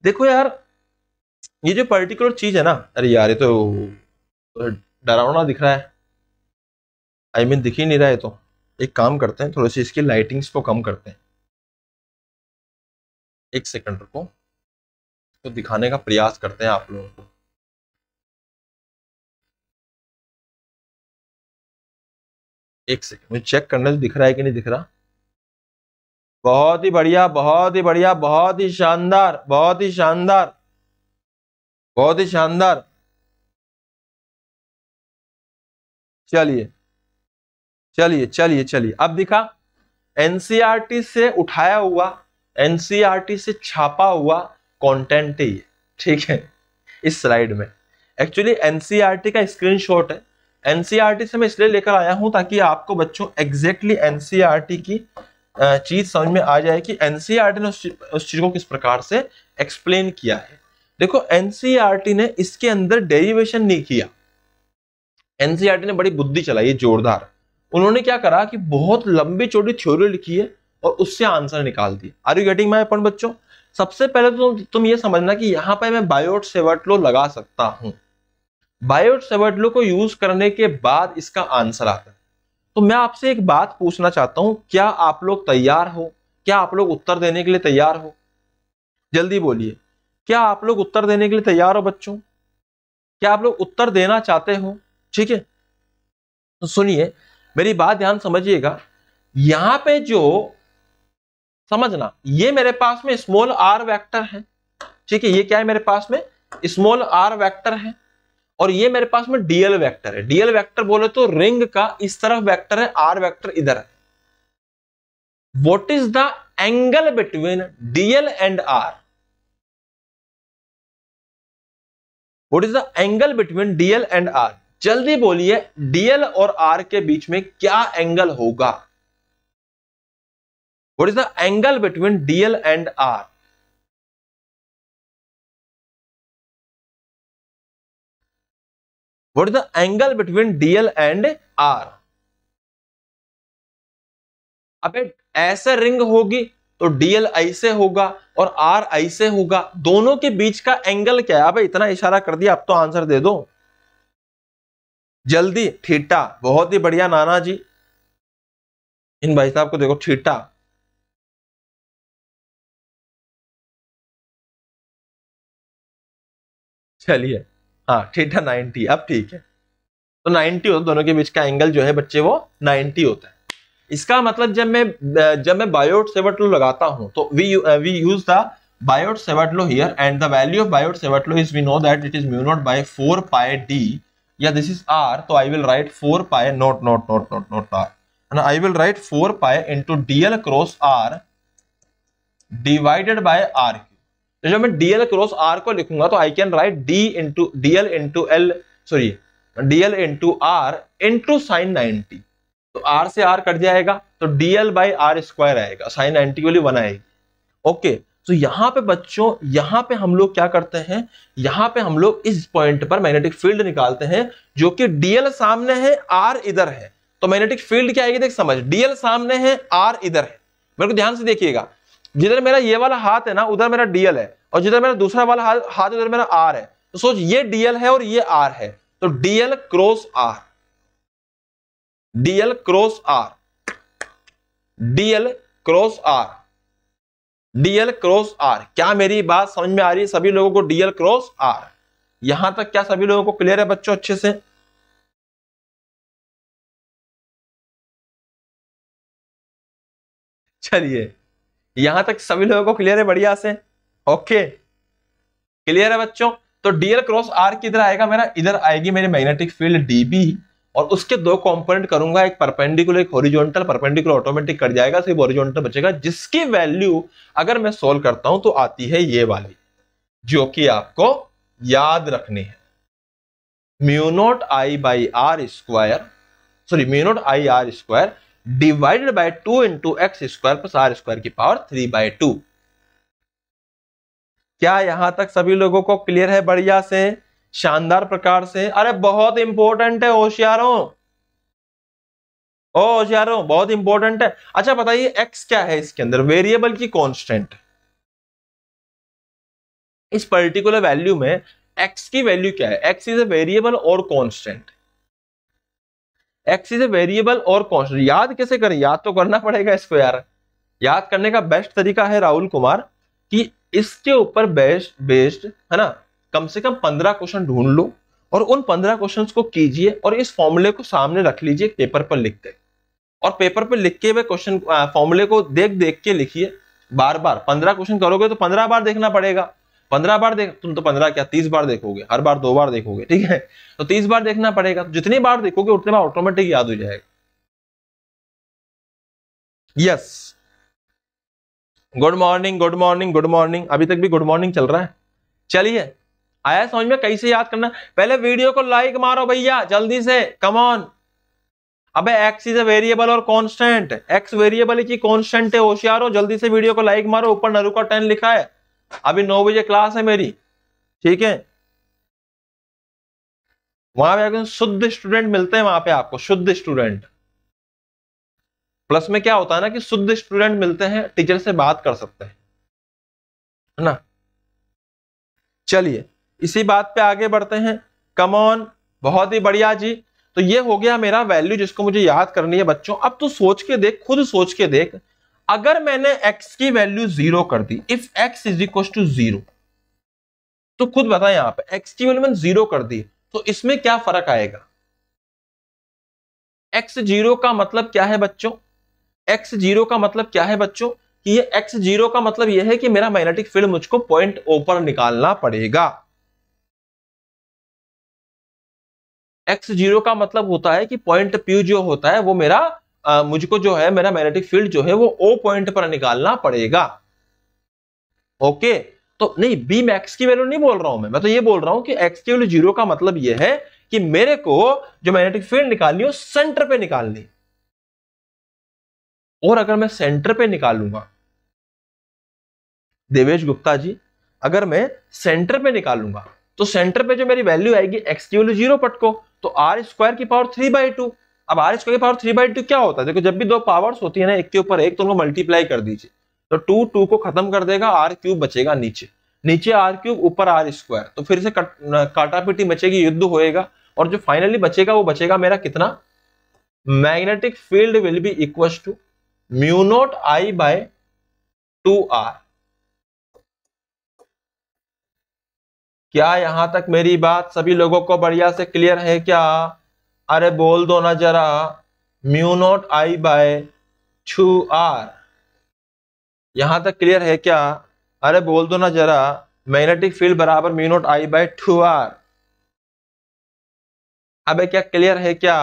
देखो यार ये जो पर्टिकुलर चीज है ना अरे यार ये तो, तो डरावना दिख रहा है आई I मीन mean, दिख ही नहीं रहा है तो एक काम करते हैं थोड़ी सी इसकी लाइटिंग्स को कम करते हैं एक सेकंड रुको तो दिखाने का प्रयास करते हैं आप लोगों को एक सेकंड मुझे चेक करने से दिख रहा है कि नहीं दिख रहा बहुत ही बढ़िया बहुत ही बढ़िया बहुत ही शानदार बहुत ही शानदार बहुत ही शानदार चलिए चलिए चलिए चलिए अब दिखा एनसीईआरटी e से उठाया हुआ एनसीईआरटी e से छापा हुआ कंटेंट है ये ठीक है इस स्लाइड में एक्चुअली एनसीआरटी e का स्क्रीनशॉट है एनसीईआरटी से मैं इसलिए लेकर आया हूं ताकि आपको बच्चों एग्जैक्टली एनसीआरटी की चीज़ समझ में आ जाए कि एनसीआर e ने उस चीज़ को किस प्रकार से एक्सप्लेन किया है देखो एनसीआर e ने इसके अंदर डेरिवेशन नहीं किया एनसीआर e ने बड़ी बुद्धि चलाई है जोरदार उन्होंने क्या करा कि बहुत लंबी चौड़ी थ्योरी लिखी है और उससे आंसर निकाल दिया are you getting my point बच्चों सबसे पहले तो तुम ये समझना कि यहाँ पर मैं बायोट सेवर्टलो लगा सकता हूँ बायोट सेवर्टलो को यूज करने के बाद इसका आंसर आता है तो मैं आपसे एक बात पूछना चाहता हूं क्या आप लोग तैयार हो क्या आप लोग उत्तर देने के लिए तैयार हो जल्दी बोलिए क्या आप लोग उत्तर देने के लिए तैयार हो बच्चों क्या आप लोग उत्तर देना चाहते हो ठीक है तो सुनिए मेरी बात ध्यान समझिएगा यहां पे जो समझना ये मेरे पास में स्मॉल आर वेक्टर है ठीक है ये क्या है मेरे पास में स्मॉल आर वेक्टर है और ये मेरे पास में डीएल वेक्टर है डीएल वेक्टर बोले तो रिंग का इस तरफ वेक्टर है आर वेक्टर इधर है what is the angle between dl and r what is the angle between dl and r जल्दी बोलिए डीएल और आर के बीच में क्या एंगल होगा what is the angle between dl and r what is the angle between DL and R? अब ऐसे ring होगी तो डीएल ऐसे होगा और आर ऐसे होगा दोनों के बीच का एंगल क्या है अब इतना इशारा कर दिया आप तो आंसर दे दो जल्दी ठीटा बहुत ही बढ़िया नाना जी इन भाई साहब को देखो ठीटा चलिए हाँ थीटा 90 अब ठीक है तो 90 होता दोनों के बीच का एंगल जो है बच्चे वो 90 होता है इसका मतलब जब मैं जब मैं बायोट सेवट लो लगाता हूं तो we we use the Biot Savart law here and the value of Biot Savart law is we know that it is mu naught by four pi d या दिस इज आर तो I will write four pi naught naught naught naught naught r I will write four pi pi dl cross r divided by r r तो जब मैं DL cross are को लिखूंगा तो I can write d into dl into l sorry dl into r into sine ninety तो r से r cut जाएगा तो डीएल बाई आर स्क्वायर आएगा साइन नाइनटी वाली वन आएगी ओके तो यहाँ पे बच्चों यहाँ पे हम लोग क्या करते हैं यहाँ पे हम लोग इस पॉइंट पर मैग्नेटिक फील्ड निकालते हैं जो कि डीएल सामने है आर इधर है तो मैग्नेटिक फील्ड क्या आएगी देख समझ डीएल सामने है आर इधर है मेरे को ध्यान से देखिएगा जिधर मेरा ये वाला हाथ है ना उधर मेरा डीएल है और जिधर मेरा दूसरा वाला हाथ उधर मेरा आर है तो सोच ये डीएल है और ये आर है तो dl cross r DL cross r DL cross r DL cross r क्या मेरी बात समझ में आ रही है सभी लोगों को डीएल क्रॉस आर यहां तक क्या सभी लोगों को क्लियर है बच्चों अच्छे से चलिए यहां तक सभी लोगों को क्लियर है बढ़िया से ओके क्लियर है बच्चों तो डीएल क्रॉस आर किधर आएगा मेरा इधर आएगी मेरी मैग्नेटिक फील्ड डीबी और उसके दो कंपोनेंट करूंगा एक परपेंडिकुलर एक हॉरिजॉन्टल परपेंडिकुलर ऑटोमेटिक कट जाएगा सिर्फ ओरिजोनटल बचेगा जिसकी वैल्यू अगर मैं सोल्व करता हूं तो आती है ये वाली जो कि आपको याद रखनी है mu naught I by r square sorry mu naught I r square divided by two into x square plus r square की पावर थ्री बाय टू क्या यहां तक सभी लोगों को क्लियर है बढ़िया से शानदार प्रकार से अरे बहुत इंपॉर्टेंट है होशियारों होशियारों बहुत इंपॉर्टेंट है अच्छा बताइए एक्स क्या है इसके अंदर वेरिएबल की कॉन्स्टेंट इस पर्टिकुलर वैल्यू में एक्स की वैल्यू क्या है एक्स इज ए वेरिएबल और constant x is a variable और कॉन्स्टेंट याद कैसे करें याद तो करना पड़ेगा इसको यार याद करने का बेस्ट तरीका है राहुल कुमार कि इसके ऊपर बेस्ट बेस्ड है ना कम से कम पंद्रह क्वेश्चन ढूंढ लो और उन पंद्रह क्वेश्चंस को कीजिए और इस फॉर्मूले को सामने रख लीजिए पेपर पर लिख के और पेपर पर लिख के हुए क्वेश्चन फॉर्मूले को देख देख के लिखिए बार बार पंद्रह क्वेश्चन करोगे तो पंद्रह बार देखना पड़ेगा पंद्रह बार देख तुम तो पंद्रह क्या तीस बार देखोगे हर बार दो बार देखोगे ठीक है तो तीस बार देखना पड़ेगा तो जितनी बार देखोगे उतने बार ऑटोमेटिक याद हो जाएगा yes good morning good morning good morning अभी तक भी गुड मॉर्निंग चल रहा है चलिए आया समझ में कैसे याद करना पहले वीडियो को लाइक मारो भैया जल्दी से कमॉन अबे एक्स इज ए वेरिएबल और कांस्टेंट एक्स वेरिएबल की कांस्टेंट है होशियार हो जल्दी से वीडियो को लाइक मारो ऊपर नरू का टेन लिखा है अभी नौ बजे क्लास है मेरी ठीक है वहां पे आपको शुद्ध स्टूडेंट मिलते हैं वहां पे आपको शुद्ध स्टूडेंट प्लस में क्या होता है ना कि शुद्ध स्टूडेंट मिलते हैं टीचर से बात कर सकते हैं है ना चलिए इसी बात पे आगे बढ़ते हैं कमॉन बहुत ही बढ़िया जी तो ये हो गया मेरा वैल्यू जिसको मुझे याद करनी है बच्चों अब तो सोच के देख खुद सोच के देख अगर मैंने x की वैल्यू जीरो कर दी if x is equal to zero तो खुद बताएं आप x की वैल्यू मैंने जीरो कर दी तो इसमें क्या फर्क आएगा x जीरो का मतलब क्या है बच्चों x जीरो का मतलब क्या है बच्चों कि ये x जीरो का मतलब ये है कि मेरा मैग्नेटिक फील्ड मुझको पॉइंट ओ पर निकालना पड़ेगा x जीरो का मतलब होता है कि पॉइंट पी जो होता है वो मेरा मुझको जो है मेरा मैग्नेटिक फील्ड जो है वो ओ पॉइंट पर निकालना पड़ेगा ओके तो नहीं बी मैक्स की वैल्यू नहीं बोल रहा हूं मैं मैं तो ये बोल रहा हूं कि एक्स की वैल्यू जीरो का मतलब ये है कि मेरे को जो मैग्नेटिक फील्ड निकालनी हो सेंटर पे निकालनी और अगर मैं सेंटर पे निकालूंगा देवेश गुप्ता जी अगर मैं सेंटर पे निकालूंगा तो सेंटर पे जो मेरी वैल्यू आएगी एक्स तो की वैल्यू जीरो पटको तो आर स्क्वायर की पावर थ्री बाई टू अब r square power three by two क्या होता है देखो जब भी दो पावर्स होती है ना एक के ऊपर एक तो उनको मल्टीप्लाई कर दीजिए तो टू टू को खत्म कर देगा आर क्यूब बचेगा नीचे नीचे आर क्यूब ऊपर आर स्क्वायर तो फिर से काटापिटी बचेगी युद्ध होएगा और जो फाइनली बचेगा वो बचेगा मेरा कितना magnetic field will be equal to mu I by two r क्या यहां तक मेरी बात सभी लोगों को बढ़िया से क्लियर है क्या अरे बोल दो ना जरा mu naught I by two r यहाँ तक क्लियर है क्या अरे बोल दो ना जरा मैग्नेटिक फील्ड बराबर mu naught I by two r अबे क्या क्लियर है क्या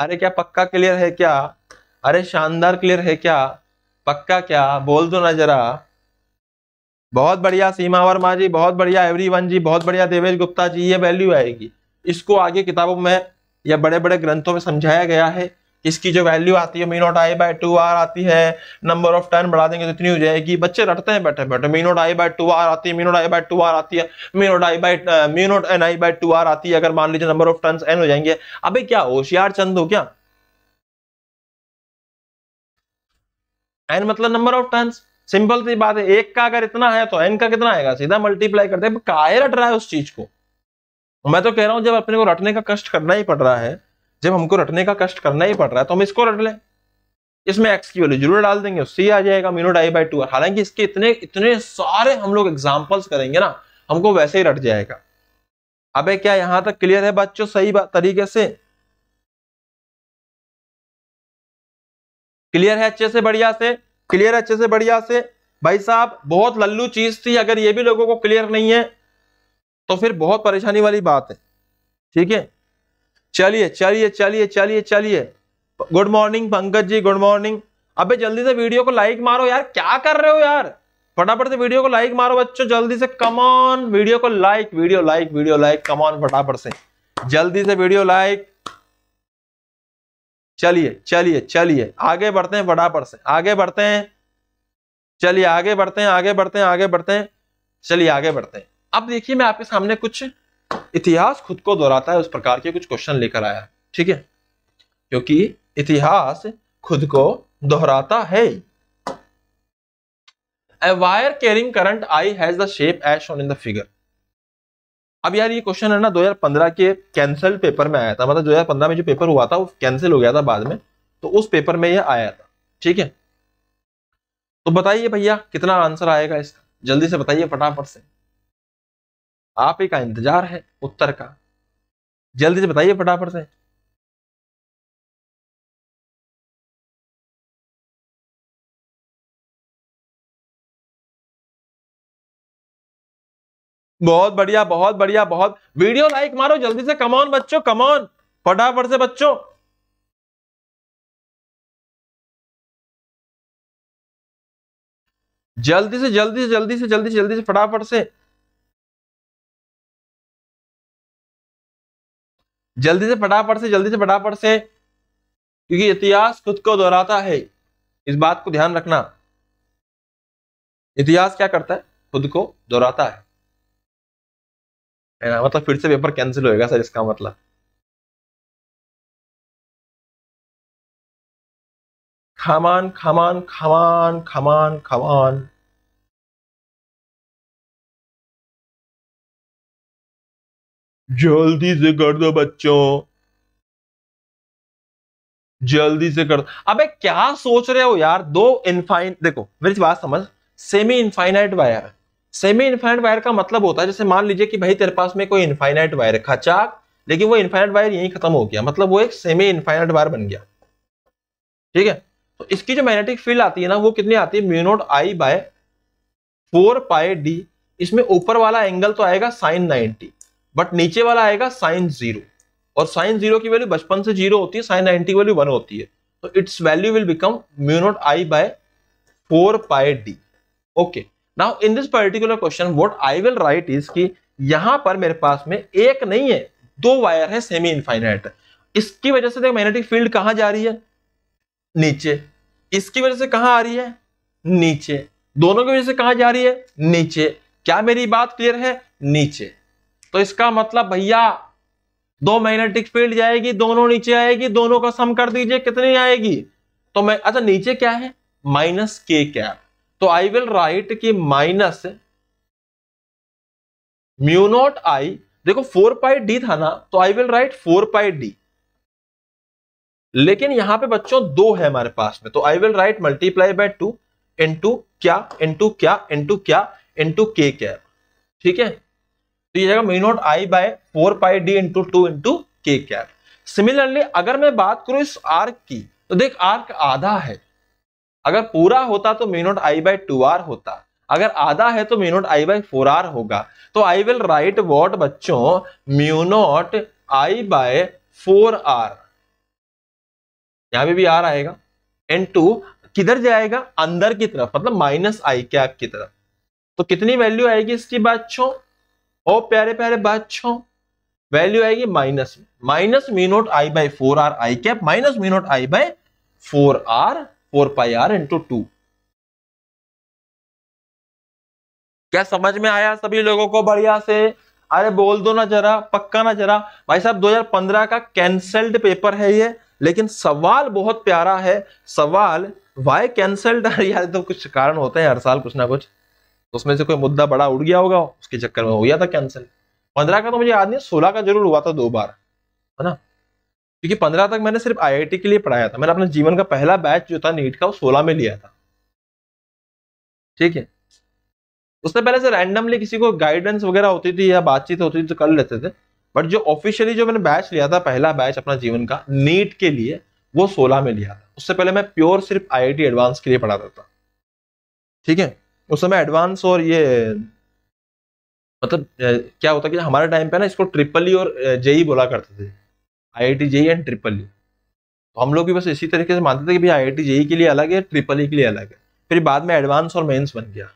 अरे क्या पक्का क्लियर है क्या अरे शानदार क्लियर है क्या पक्का क्या बोल दो ना जरा बहुत बढ़िया सीमा वर्मा जी बहुत बढ़िया एवरीवन जी बहुत बढ़िया देवेश गुप्ता जी ये वैल्यू आएगी इसको आगे किताबों में या बड़े बड़े ग्रंथों में समझाया गया है इसकी जो वैल्यू आती है mu naught I by two r आती है नंबर ऑफ टर्न बढ़ा देंगे तो इतनी हो जाएगी बच्चे रटते हैं बैठे बैठे mu naught I by two r आती है mu naught I by two r आती है mu naught I by mu naught n I by two r आती है अगर मान लीजिए नंबर ऑफ टर्न एन हो जाएंगे अभी क्या होशियार चंद हो क्या एन मतलब नंबर ऑफ टर्न सिंपल सी बात है एक का अगर इतना है तो एन का कितना आएगा सीधा मल्टीप्लाई करते काय रट रहा है उस चीज को मैं तो कह रहा हूं जब अपने को रटने का कष्ट करना ही पड़ रहा है जब हमको रटने का कष्ट करना ही पड़ रहा है तो हम इसको रट लें इसमें एक्स की वैल्यू जरूर डाल देंगे उससे आ जाएगा मीनो डाई बाई टू हालांकि इसके इतने इतने सारे हम लोग एग्जाम्पल्स करेंगे ना हमको वैसे ही रट जाएगा अबे क्या यहां तक क्लियर है बच्चों सही तरीके से क्लियर है अच्छे से बढ़िया से क्लियर अच्छे से बढ़िया से भाई साहब बहुत लल्लू चीज थी अगर ये भी लोगों को क्लियर नहीं है तो फिर बहुत परेशानी वाली बात है ठीक है चलिए चलिए चलिए चलिए चलिए good morning Pankaj ji good morning अबे जल्दी से वीडियो को लाइक मारो यार क्या कर रहे हो यार फटाफट से वीडियो को लाइक मारो बच्चों जल्दी से कमॉन वीडियो को like video like video like come on फटाफट से जल्दी से वीडियो लाइक चलिए चलिए चलिए आगे बढ़ते हैं फटाफट से आगे बढ़ते हैं चलिए आगे बढ़ते हैं आगे बढ़ते हैं आगे बढ़ते हैं चलिए आगे बढ़ते हैं अब देखिए मैं आपके सामने कुछ इतिहास खुद को दोहराता है उस प्रकार के कुछ क्वेश्चन लेकर आया ठीक है क्योंकि इतिहास खुद को दोहराता है a wire carrying current I has the shape as shown in the figure अब यार ये क्वेश्चन है ना 2015 के कैंसल्ड पेपर में आया था मतलब 2015 में जो पेपर हुआ था वो कैंसिल हो गया था बाद में तो उस पेपर में ये आया था ठीक है तो बताइए भैया कितना आंसर आएगा इसका जल्दी से बताइए फटाफट से आप ही का इंतजार है उत्तर का जल्दी से बताइए फटाफट से बहुत बढ़िया बहुत बढ़िया बहुत वीडियो लाइक मारो जल्दी से कमॉन बच्चों कमॉन फटाफट से बच्चों जल्दी से जल्दी से जल्दी से जल्दी से जल्दी से फटाफट से जल्दी से फटाफट से जल्दी से फटाफट से क्योंकि इतिहास खुद को दोहराता है इस बात को ध्यान रखना इतिहास क्या करता है खुद को दोहराता है मतलब फिर से पेपर कैंसिल होएगा सर इसका मतलब खमान खमान खमान खमान खमान जल्दी से कर दो बच्चों जल्दी से कर दो अबे क्या सोच रहे हो यार दो इनफाइन देखो मेरी बात समझ semi infinite wire semi infinite wire का मतलब होता है जैसे मान लीजिए कि भाई तेरे पास में कोई इनफाइनाइट वायर है खचाक लेकिन वो इनफाइनाइट वायर यहीं खत्म हो गया मतलब वो एक सेमी इनफाइनाइट वायर बन गया ठीक है तो इसकी जो मैग्नेटिक फील्ड आती है ना वो कितनी आती है mu naught I by four pi d इसमें ऊपर वाला एंगल तो आएगा साइन नाइनटी बट नीचे वाला आएगा साइन जीरो और साइन जीरो की वैल्यू बचपन से जीरो होती है साइन नाइनटी वैल्यू वन होती है तो its value will become mu naught I by four pi d okay now in this particular question what I will write is कि यहां पर मेरे पास में एक नहीं है दो वायर है सेमी इनफाइनाइट इसकी वजह से देखो मैग्नेटिक फील्ड कहां जा रही है नीचे इसकी वजह से कहां आ रही है नीचे दोनों की वजह से कहां जा रही है नीचे क्या मेरी बात क्लियर है नीचे तो इसका मतलब भैया दो मैग्नेटिक फील्ड जाएगी दोनों नीचे आएगी दोनों का सम कर दीजिए कितनी आएगी तो मैं अच्छा नीचे क्या है माइनस के कैप तो आई विल राइट कि माइनस म्यू नॉट आई देखो फोर पाई डी था ना तो I will write four pi d लेकिन यहां पे बच्चों दो है हमारे पास में तो I will write multiply by two into क्या इंटू क्या इंटू क्या इंटू के कैप ठीक है तो ये जाएगा mu naught I by four pi d into two into k cap similarly अगर मैं बात करूं इस आर्क की तो देख आर्क आधा है अगर पूरा होता तो mu naught I by two r होता अगर आधा है तो mu naught I by four r होगा तो आई विल राइट वॉट बच्चों mu naught I by four r यहां भी आर आएगा एन टू किधर जाएगा अंदर की तरफ मतलब माइनस आई कैप की तरफ तो कितनी वैल्यू आएगी इसकी बात छो और प्यारे प्यारे बच्चों वैल्यू आएगी minus minus mu naught I by four r I cap minus mu naught I by four r four pi r into two क्या समझ में आया सभी लोगों को बढ़िया से अरे बोल दो ना जरा पक्का ना जरा भाई साहब 2015 का कैंसल्ड पेपर है ये लेकिन सवाल बहुत प्यारा है सवाल वाई कैंसल्ड यार तो कुछ कारण होते हैं हर साल कुछ ना कुछ तो उसमें से कोई मुद्दा बड़ा उड़ गया होगा उसके चक्कर में हो गया था कैंसिल पंद्रह का तो मुझे याद नहीं सोलह का जरूर हुआ था दो बार है ना क्योंकि पंद्रह तक मैंने सिर्फ आई के लिए पढ़ाया था मैंने अपने जीवन का पहला बैच जो था नीट का वो सोलह में लिया था ठीक है उससे पहले से रैंडमली किसी को गाइडेंस वगैरह होती थी या बातचीत होती थी तो कर लेते थे बट जो ऑफिशियली जो मैंने बैच लिया था पहला बैच अपना जीवन का नीट के लिए वो सोलह में लिया था उससे पहले मैं प्योर सिर्फ आई एडवांस के लिए पढ़ाता था ठीक है उस समय एडवांस और ये मतलब क्या होता कि हमारे टाइम पे ना इसको ट्रिपल ई e और जेई बोला करते थे I I T JEE and triple E तो हम लोग भी बस इसी तरीके से मानते थे कि भाई आई आई टी जेई के लिए अलग है ट्रिपल ई e के लिए अलग है फिर बाद में एडवांस और मेन्स बन गया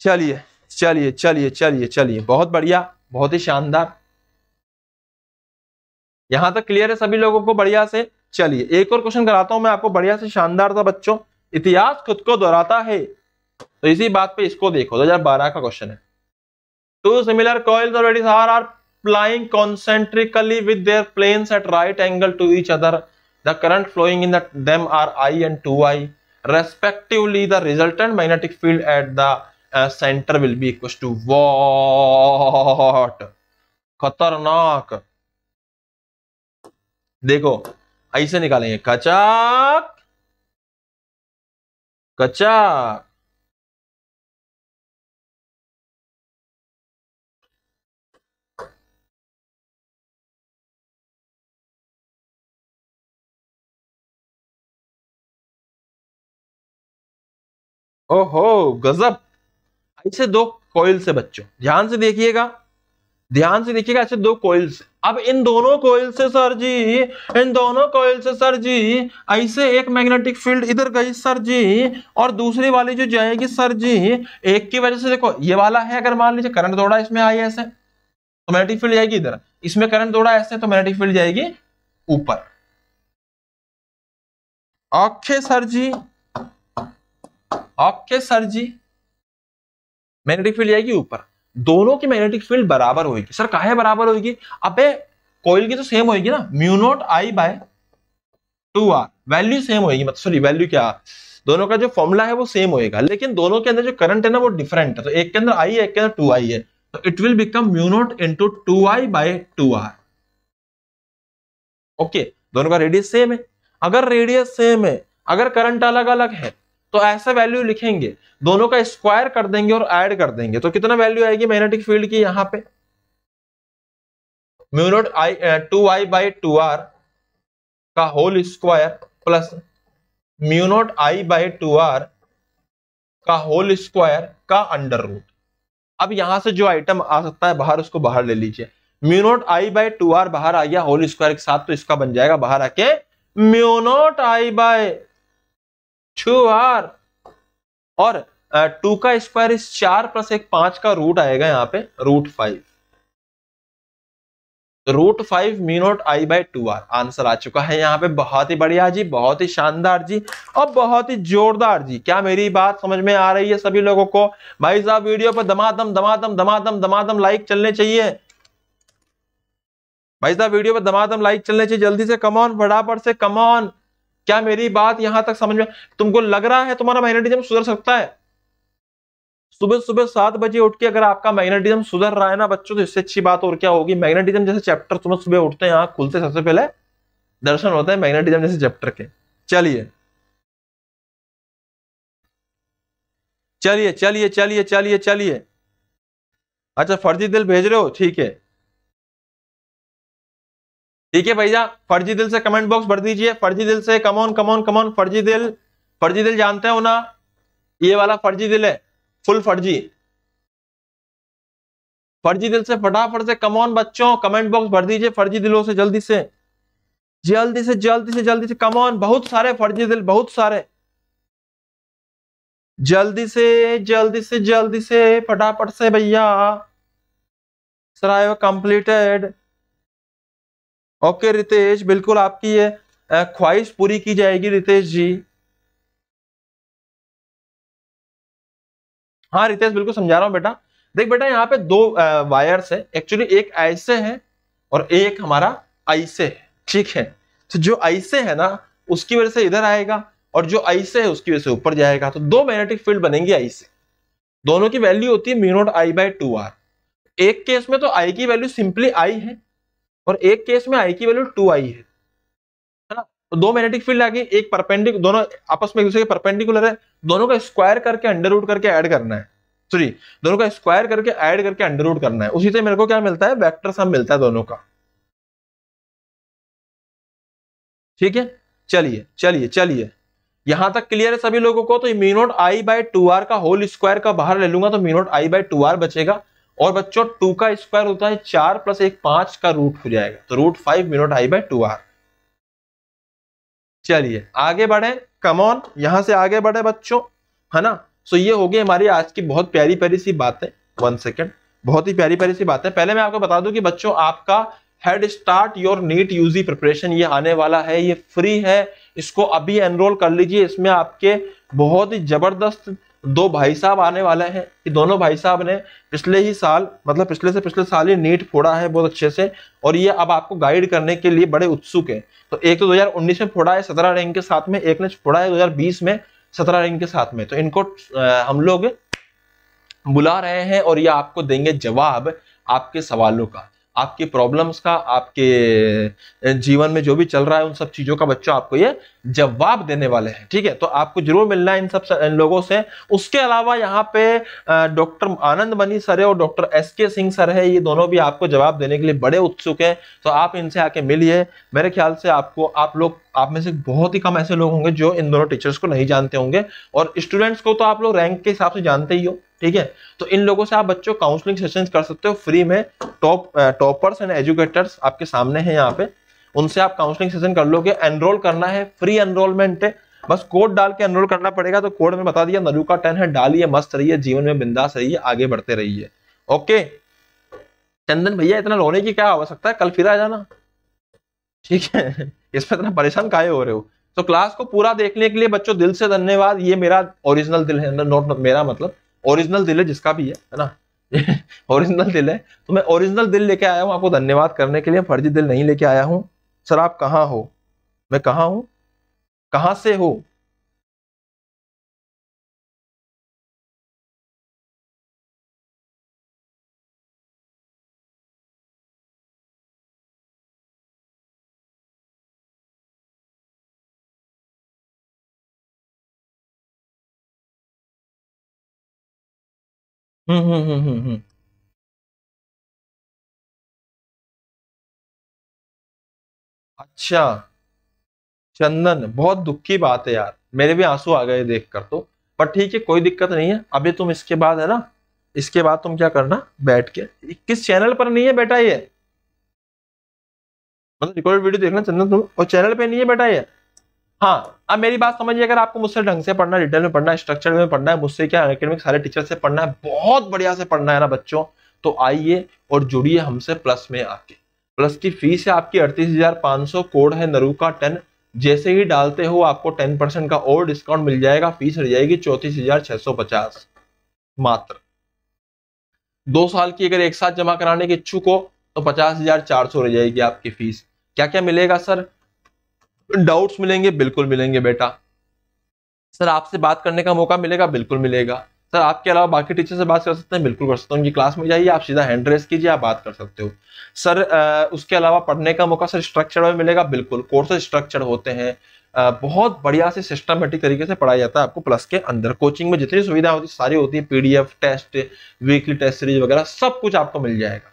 चलिए चलिए चलिए चलिए चलिए बहुत बढ़िया बहुत ही शानदार यहां तक क्लियर है सभी लोगों को बढ़िया से चलिए एक और क्वेश्चन कराता हूं मैं आपको बढ़िया से शानदार था बच्चों इतिहास खुद को दोहराता है तो इसी बात पे इसको देखो दो हजार बारह का क्वेश्चन है two similar coils are are plying concentrically with their planes at right angle to each other the current flowing in them are I and two I respectively the resultant magnetic field at the centre will be equal to what खतरनाक देखो ऐसे निकालेंगे कचाक कच्चा ओहो गजब ऐसे दो कोयल से बच्चों ध्यान से देखिएगा ध्यान से देखिएगा ऐसे दो कोयल्स अब इन दोनों कोयल से सर जी इन दोनों कोयल से सर जी ऐसे एक मैग्नेटिक फील्ड इधर गई सर जी और दूसरी वाली जो जाएगी सर जी एक की वजह से देखो ये वाला है अगर मान लीजिए करंट दौड़ा इसमें आई ऐसे तो मैग्नेटिक फील्ड जाएगी इधर इसमें करंट दौड़ा ऐसे तो मैग्नेटिक फील्ड जाएगी ऊपर okay sir ji okay sir ji magnetic field जाएगी ऊपर दोनों की मैग्नेटिक फील्ड बराबर होगी सर कहा बराबर होगी अबे कोयल की तो सेम होगी ना mu naught I by two r value same होगी मतलब सॉरी वैल्यू क्या दोनों का जो फॉर्मूला है वो सेम होएगा लेकिन दोनों के अंदर जो करंट है ना वो डिफरेंट है तो एक के अंदर आई है एक के अंदर टू आई है तो it will become mu naught into two I by two r okay दोनों का रेडियस सेम है अगर रेडियस सेम है अगर करंट अलग अलग है तो ऐसा वैल्यू लिखेंगे दोनों का स्क्वायर कर देंगे और ऐड कर देंगे तो कितना वैल्यू आएगी मैग्नेटिक फील्ड की यहां पे mu naught I two I by two r का whole square plus mu naught I by two r का होल स्क्वायर का अंडर रूट अब यहां से जो आइटम आ सकता है बाहर उसको बाहर ले लीजिए mu naught I by two r बाहर आ गया होल स्क्वायर के साथ तो इसका बन जाएगा बाहर आके mu naught I by two r और टू का स्क्वायर इस चार प्लस एक पांच का रूट आएगा यहाँ पे रूट फाइव तो root five mu naught I by two r answer आ चुका है यहाँ पे बहुत ही बढ़िया जी बहुत ही शानदार जी और बहुत ही जोरदार जी क्या मेरी बात समझ में आ रही है सभी लोगों को भाई साहब वीडियो पर दमादम दमादम दमादम दमादम लाइक चलने चाहिए भाई साहब वीडियो पर दमादम लाइक चलने चाहिए जल्दी से कमॉन फटाफट से कमॉन क्या मेरी बात यहां तक समझ में तुमको लग रहा है तुम्हारा मैग्नेटिज्म सुधर सकता है सुबह सुबह सात बजे उठ के अगर आपका मैग्नेटिज्म सुधर रहा है ना बच्चों तो इससे अच्छी बात और क्या होगी मैग्नेटिज्म जैसे चैप्टर सुबह सुबह उठते हैं यहां खुलते सबसे पहले दर्शन होता है मैग्नेटिज्म जैसे चैप्टर के चलिए चलिए चलिए चलिए चलिए चलिए अच्छा फर्जी दिल भेज रहे हो ठीक है ठीक है भैया फर्जी दिल से कमेंट बॉक्स भर दीजिए फर्जी दिल से कमोन कमोन कमोन फर्जी दिल फर्जी दिल जानते हो ना ये वाला फर्जी दिल है फुल फर्जी फर्जी दिल से फटाफट से कमोन बच्चों कमेंट बॉक्स भर दीजिए फर्जी दिलों से जल्दी से जल्दी से जल्दी से जल्दी से कमोन बहुत सारे फर्जी दिल बहुत सारे जल्दी से जल्दी से जल्दी से फटाफट से भैया कंप्लीटेड ओके रितेश बिल्कुल आपकी ये ख्वाहिश पूरी की जाएगी रितेश जी हाँ रितेश बिल्कुल समझा रहा हूँ बेटा देख बेटा यहाँ पे दो वायर्स है एक्चुअली एक ऐसे है और एक हमारा ऐसे है ठीक है तो जो ऐसे है ना उसकी वजह से इधर आएगा और जो ऐसे है उसकी वजह से ऊपर जाएगा तो दो मैग्नेटिक फील्ड बनेंगी ऐसे दोनों की वैल्यू होती है mu naught I by two r एक केस में तो आई की वैल्यू सिंपली आई है और एक केस में आई की वैल्यू टू आई है ना तो दो मैग्नेटिक फील्ड आ गई एक परपेंडिक दोनों आपस में एक दूसरे के परपेंडिकुलर है दोनों का स्क्वायर करके अंडर रूट करके ऐड करना है सॉरी दोनों का स्क्वायर करके ऐड करके अंडर रूट करना है उसी से मेरे को क्या मिलता है वेक्टर सम मिलता है दोनों का ठीक है चलिए चलिए चलिए यहां तक क्लियर है सभी लोगों को तो mu naught I by two r का होल स्क्वायर का बाहर ले लूंगा तो mu naught I by two r बचेगा और बच्चों टू का स्क्वायर होता है चार प्लस एक पांच का रूट हो जाएगा तो root five minute I by two r चलिए आगे बढ़े कमॉन यहां से आगे बढ़े बच्चों है ना सो ये हो गई हमारी आज की बहुत प्यारी प्यारी सी बातें वन सेकेंड बहुत ही प्यारी प्यारी सी बातें पहले मैं आपको बता दूं कि बच्चों आपका head start your NEET UG preparation ये आने वाला है ये फ्री है इसको अभी एनरोल कर लीजिए इसमें आपके बहुत ही जबरदस्त दो भाई साहब आने वाले हैं कि दोनों भाई साहब ने पिछले ही साल मतलब पिछले से पिछले साल ही नीट फोड़ा है बहुत अच्छे से और ये अब आपको गाइड करने के लिए बड़े उत्सुक हैं तो एक तो 2019 में फोड़ा है सत्रह रैंक के साथ में एक ने फोड़ा है 2020 में सत्रह रैंक के साथ में तो इनको हम लोग बुला रहे हैं और ये आपको देंगे जवाब आपके सवालों का आपके प्रॉब्लम्स का आपके जीवन में जो भी चल रहा है उन सब चीज़ों का बच्चों आपको ये जवाब देने वाले हैं ठीक है तो आपको जरूर मिलना है इन सब इन लोगों से उसके अलावा यहाँ पे डॉक्टर आनंद मनी सर है और डॉक्टर एस के सिंह सर है ये दोनों भी आपको जवाब देने के लिए बड़े उत्सुक हैं तो आप इनसे आके मिलिए मेरे ख्याल से आपको आप लोग आप में से बहुत ही कम ऐसे लोग होंगे जो इन दोनों टीचर्स को नहीं जानते होंगे और स्टूडेंट्स को तो आप लोग रैंक के हिसाब से जानते ही हो ठीक है तो इन लोगों से आप बच्चों काउंसलिंग सेशन कर सकते हो फ्री में टॉप टॉपर्स एंड एजुकेटर्स आपके सामने हैं यहाँ पे उनसे आप काउंसलिंग सेशन कर लोगे एनरोल करना है फ्री एनरोलमेंट है बस कोड डाल के एनरोल करना पड़ेगा तो कोड में बता दिया नरुका टेन है डालिए मस्त रहिए जीवन में बिंदास रहिए आगे बढ़ते रहिए ओके चंदन भैया इतना रोने की क्या आवश्यकता है कल फिर आ जाना ठीक है इस पर इतना परेशान काये हो रहे हो तो क्लास को पूरा देखने के लिए बच्चों दिल से धन्यवाद ये मेरा ओरिजिनल दिल है नोट मेरा मतलब ओरिजिनल दिल है जिसका भी है है ना ओरिजिनल दिल है तो मैं ओरिजिनल दिल लेके आया हूँ आपको धन्यवाद करने के लिए फर्जी दिल नहीं लेके आया हूँ सर आप कहाँ हो मैं कहाँ हूँ कहाँ से हो हम्म हम्म हम्म हम्म हम्म अच्छा चंदन बहुत दुख की बात है यार मेरे भी आंसू आ गए देख कर तो पर ठीक है कोई दिक्कत नहीं है अभी तुम इसके बाद है ना इसके बाद तुम क्या करना बैठ के किस चैनल पर नहीं है बेटा ये मतलब रिकॉर्ड वीडियो देखना चंदन तुम और चैनल पे नहीं है बेटा ये हाँ अब मेरी बात समझिए अगर आपको मुझसे ढंग से पढ़ना डिटेल में पढ़ना स्ट्रक्चर में पढ़ना है मुझसे क्या अकेडमिक सारे टीचर से पढ़ना है बहुत बढ़िया से पढ़ना है ना बच्चों तो आइए और जुड़िए हमसे प्लस में आके प्लस की फीस है आपकी अड़तीस हजार पाँच सौ कोड है नरू का टेन जैसे ही डालते हो आपको टेन परसेंट का और डिस्काउंट मिल जाएगा फीस रह जाएगी चौंतीस हजार छह सौ पचास मात्र दो साल की अगर एक साथ जमा कराने के इच्छुक हो तो पचास हजार चार सौ रह जाएगी आपकी फीस क्या क्या मिलेगा सर डाउट्स मिलेंगे बिल्कुल मिलेंगे बेटा सर आपसे बात करने का मौका मिलेगा बिल्कुल मिलेगा सर आपके अलावा बाकी टीचर से बात कर सकते हैं बिल्कुल कर सकते हैं उनकी क्लास में जाइए आप सीधा हैंड रेस कीजिए आप बात कर सकते हो सर उसके अलावा पढ़ने का मौका सर स्ट्रक्चर में मिलेगा बिल्कुल कोर्सेज स्ट्रक्चर होते हैं बहुत बढ़िया से सिस्टमेटिक तरीके से पढ़ाया जाता है आपको प्लस के अंदर कोचिंग में जितनी सुविधा होती है सारी होती है PDF test weekly test series वगैरह सब कुछ आपको मिल जाएगा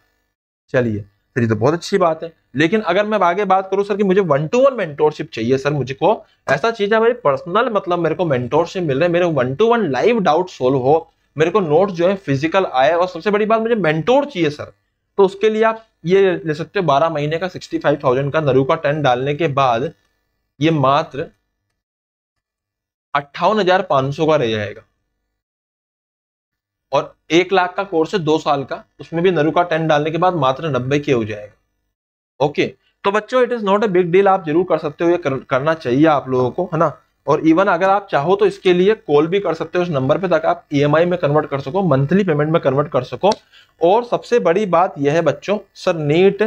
चलिए सर ये तो बहुत अच्छी बात है लेकिन अगर मैं आगे बात करूं सर कि मुझे वन टू वन मेंटोरशिप चाहिए सर मुझे को ऐसा चीज है मेरी पर्सनल मतलब मेरे को मेंटोरशिप मिल रहे मेरे one to one live doubt solve हो मेरे को नोट जो है फिजिकल आए और सबसे बड़ी बात मुझे मेंटोर चाहिए सर तो उसके लिए आप ये ले सकते हो बारह महीने का सिक्सटी फाइव थाउजेंड का नरू का टन डालने के बाद ये मात्र अट्ठावन हजार पांच सौ का रह जाएगा और एक लाख का कोर्स है दो साल का उसमें भी नरू का टेन डालने के बाद मात्र नब्बे के हो जाएगा ओके तो बच्चों it is not a big deal आप जरूर कर सकते हो ये कर, करना चाहिए आप लोगों को है ना और इवन अगर आप चाहो तो इसके लिए कॉल भी कर सकते हो उस नंबर पे ताकि आप ईएमआई e में कन्वर्ट कर सको मंथली पेमेंट में कन्वर्ट कर सको और सबसे बड़ी बात यह है बच्चों सर नीट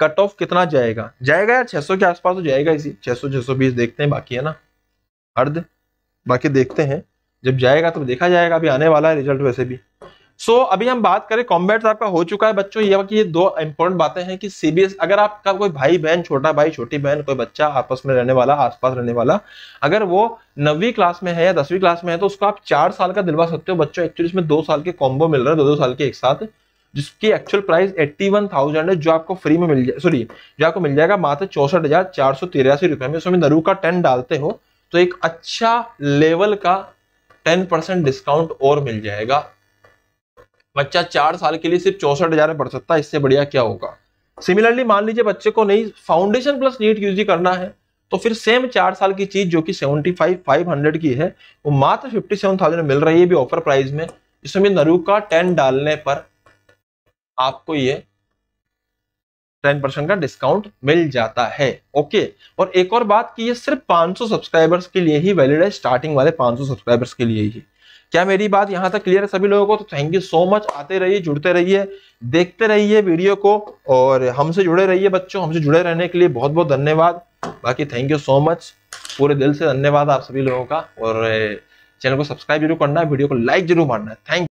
कट ऑफ कितना जाएगा जाएगा यार 600 के आसपास तो जाएगा इसी 600 620 देखते हैं बाकी है ना अर्ध बाकी देखते हैं जब जाएगा तो देखा जाएगा अभी आने वाला है रिजल्ट वैसे भी सो so, अभी हम बात करें कॉम्बैट आपका हो चुका है बच्चों ये ये दो इंपॉर्टेंट बातें हैं कि सीबीएस अगर आपका कोई भाई बहन छोटा भाई छोटी बहन कोई बच्चा आपस में रहने वाला आसपास रहने वाला अगर वो नवी क्लास में है या दसवीं क्लास में है तो उसको आप चार साल का दिलवा सकते हो बच्चों एक्चुअली इसमें दो साल के कॉम्बो मिल रहे हैं दो दो साल के एक साथ जिसकी actual price eighty one thousand है जो आपको फ्री में मिल जाए सॉरी जो आपको मिल जाएगा मात्र चौसठ हजार चार सौ तिरासी रुपए में उसमें नरू का टेन डालते हो तो एक अच्छा लेवल का टेन परसेंट डिस्काउंट और मिल जाएगा बच्चा चार साल के लिए सिर्फ चौसठ हजार में पढ़ सकता है इससे बढ़िया क्या होगा सिमिलरली मान लीजिए बच्चे को नहीं फाउंडेशन प्लस नीट यूज करना है तो फिर सेम चार साल की चीज जो कि सेवेंटी फाइव फाइव हंड्रेड की है वो मात्र फिफ्टी सेवन थाउजेंड मिल रही है भी ऑफर प्राइस में इसमें नरू का टेन डालने पर आपको ये टेन परसेंट का डिस्काउंट मिल जाता है ओके और एक और बात कि ये सिर्फ सौ सब्सक्राइबर्स के लिए ही वैलिड है स्टार्टिंग वाले सौ सब्सक्राइबर्स के लिए ही क्या मेरी बात यहाँ तक क्लियर है सभी लोगों को तो थैंक यू सो मच आते रहिए जुड़ते रहिए देखते रहिए वीडियो को और हमसे जुड़े रहिए बच्चों हमसे जुड़े रहने के लिए बहुत बहुत धन्यवाद बाकी थैंक यू सो मच पूरे दिल से धन्यवाद आप सभी लोगों का और चैनल को सब्सक्राइब जरूर करना है वीडियो को लाइक जरूर मारना है थैंक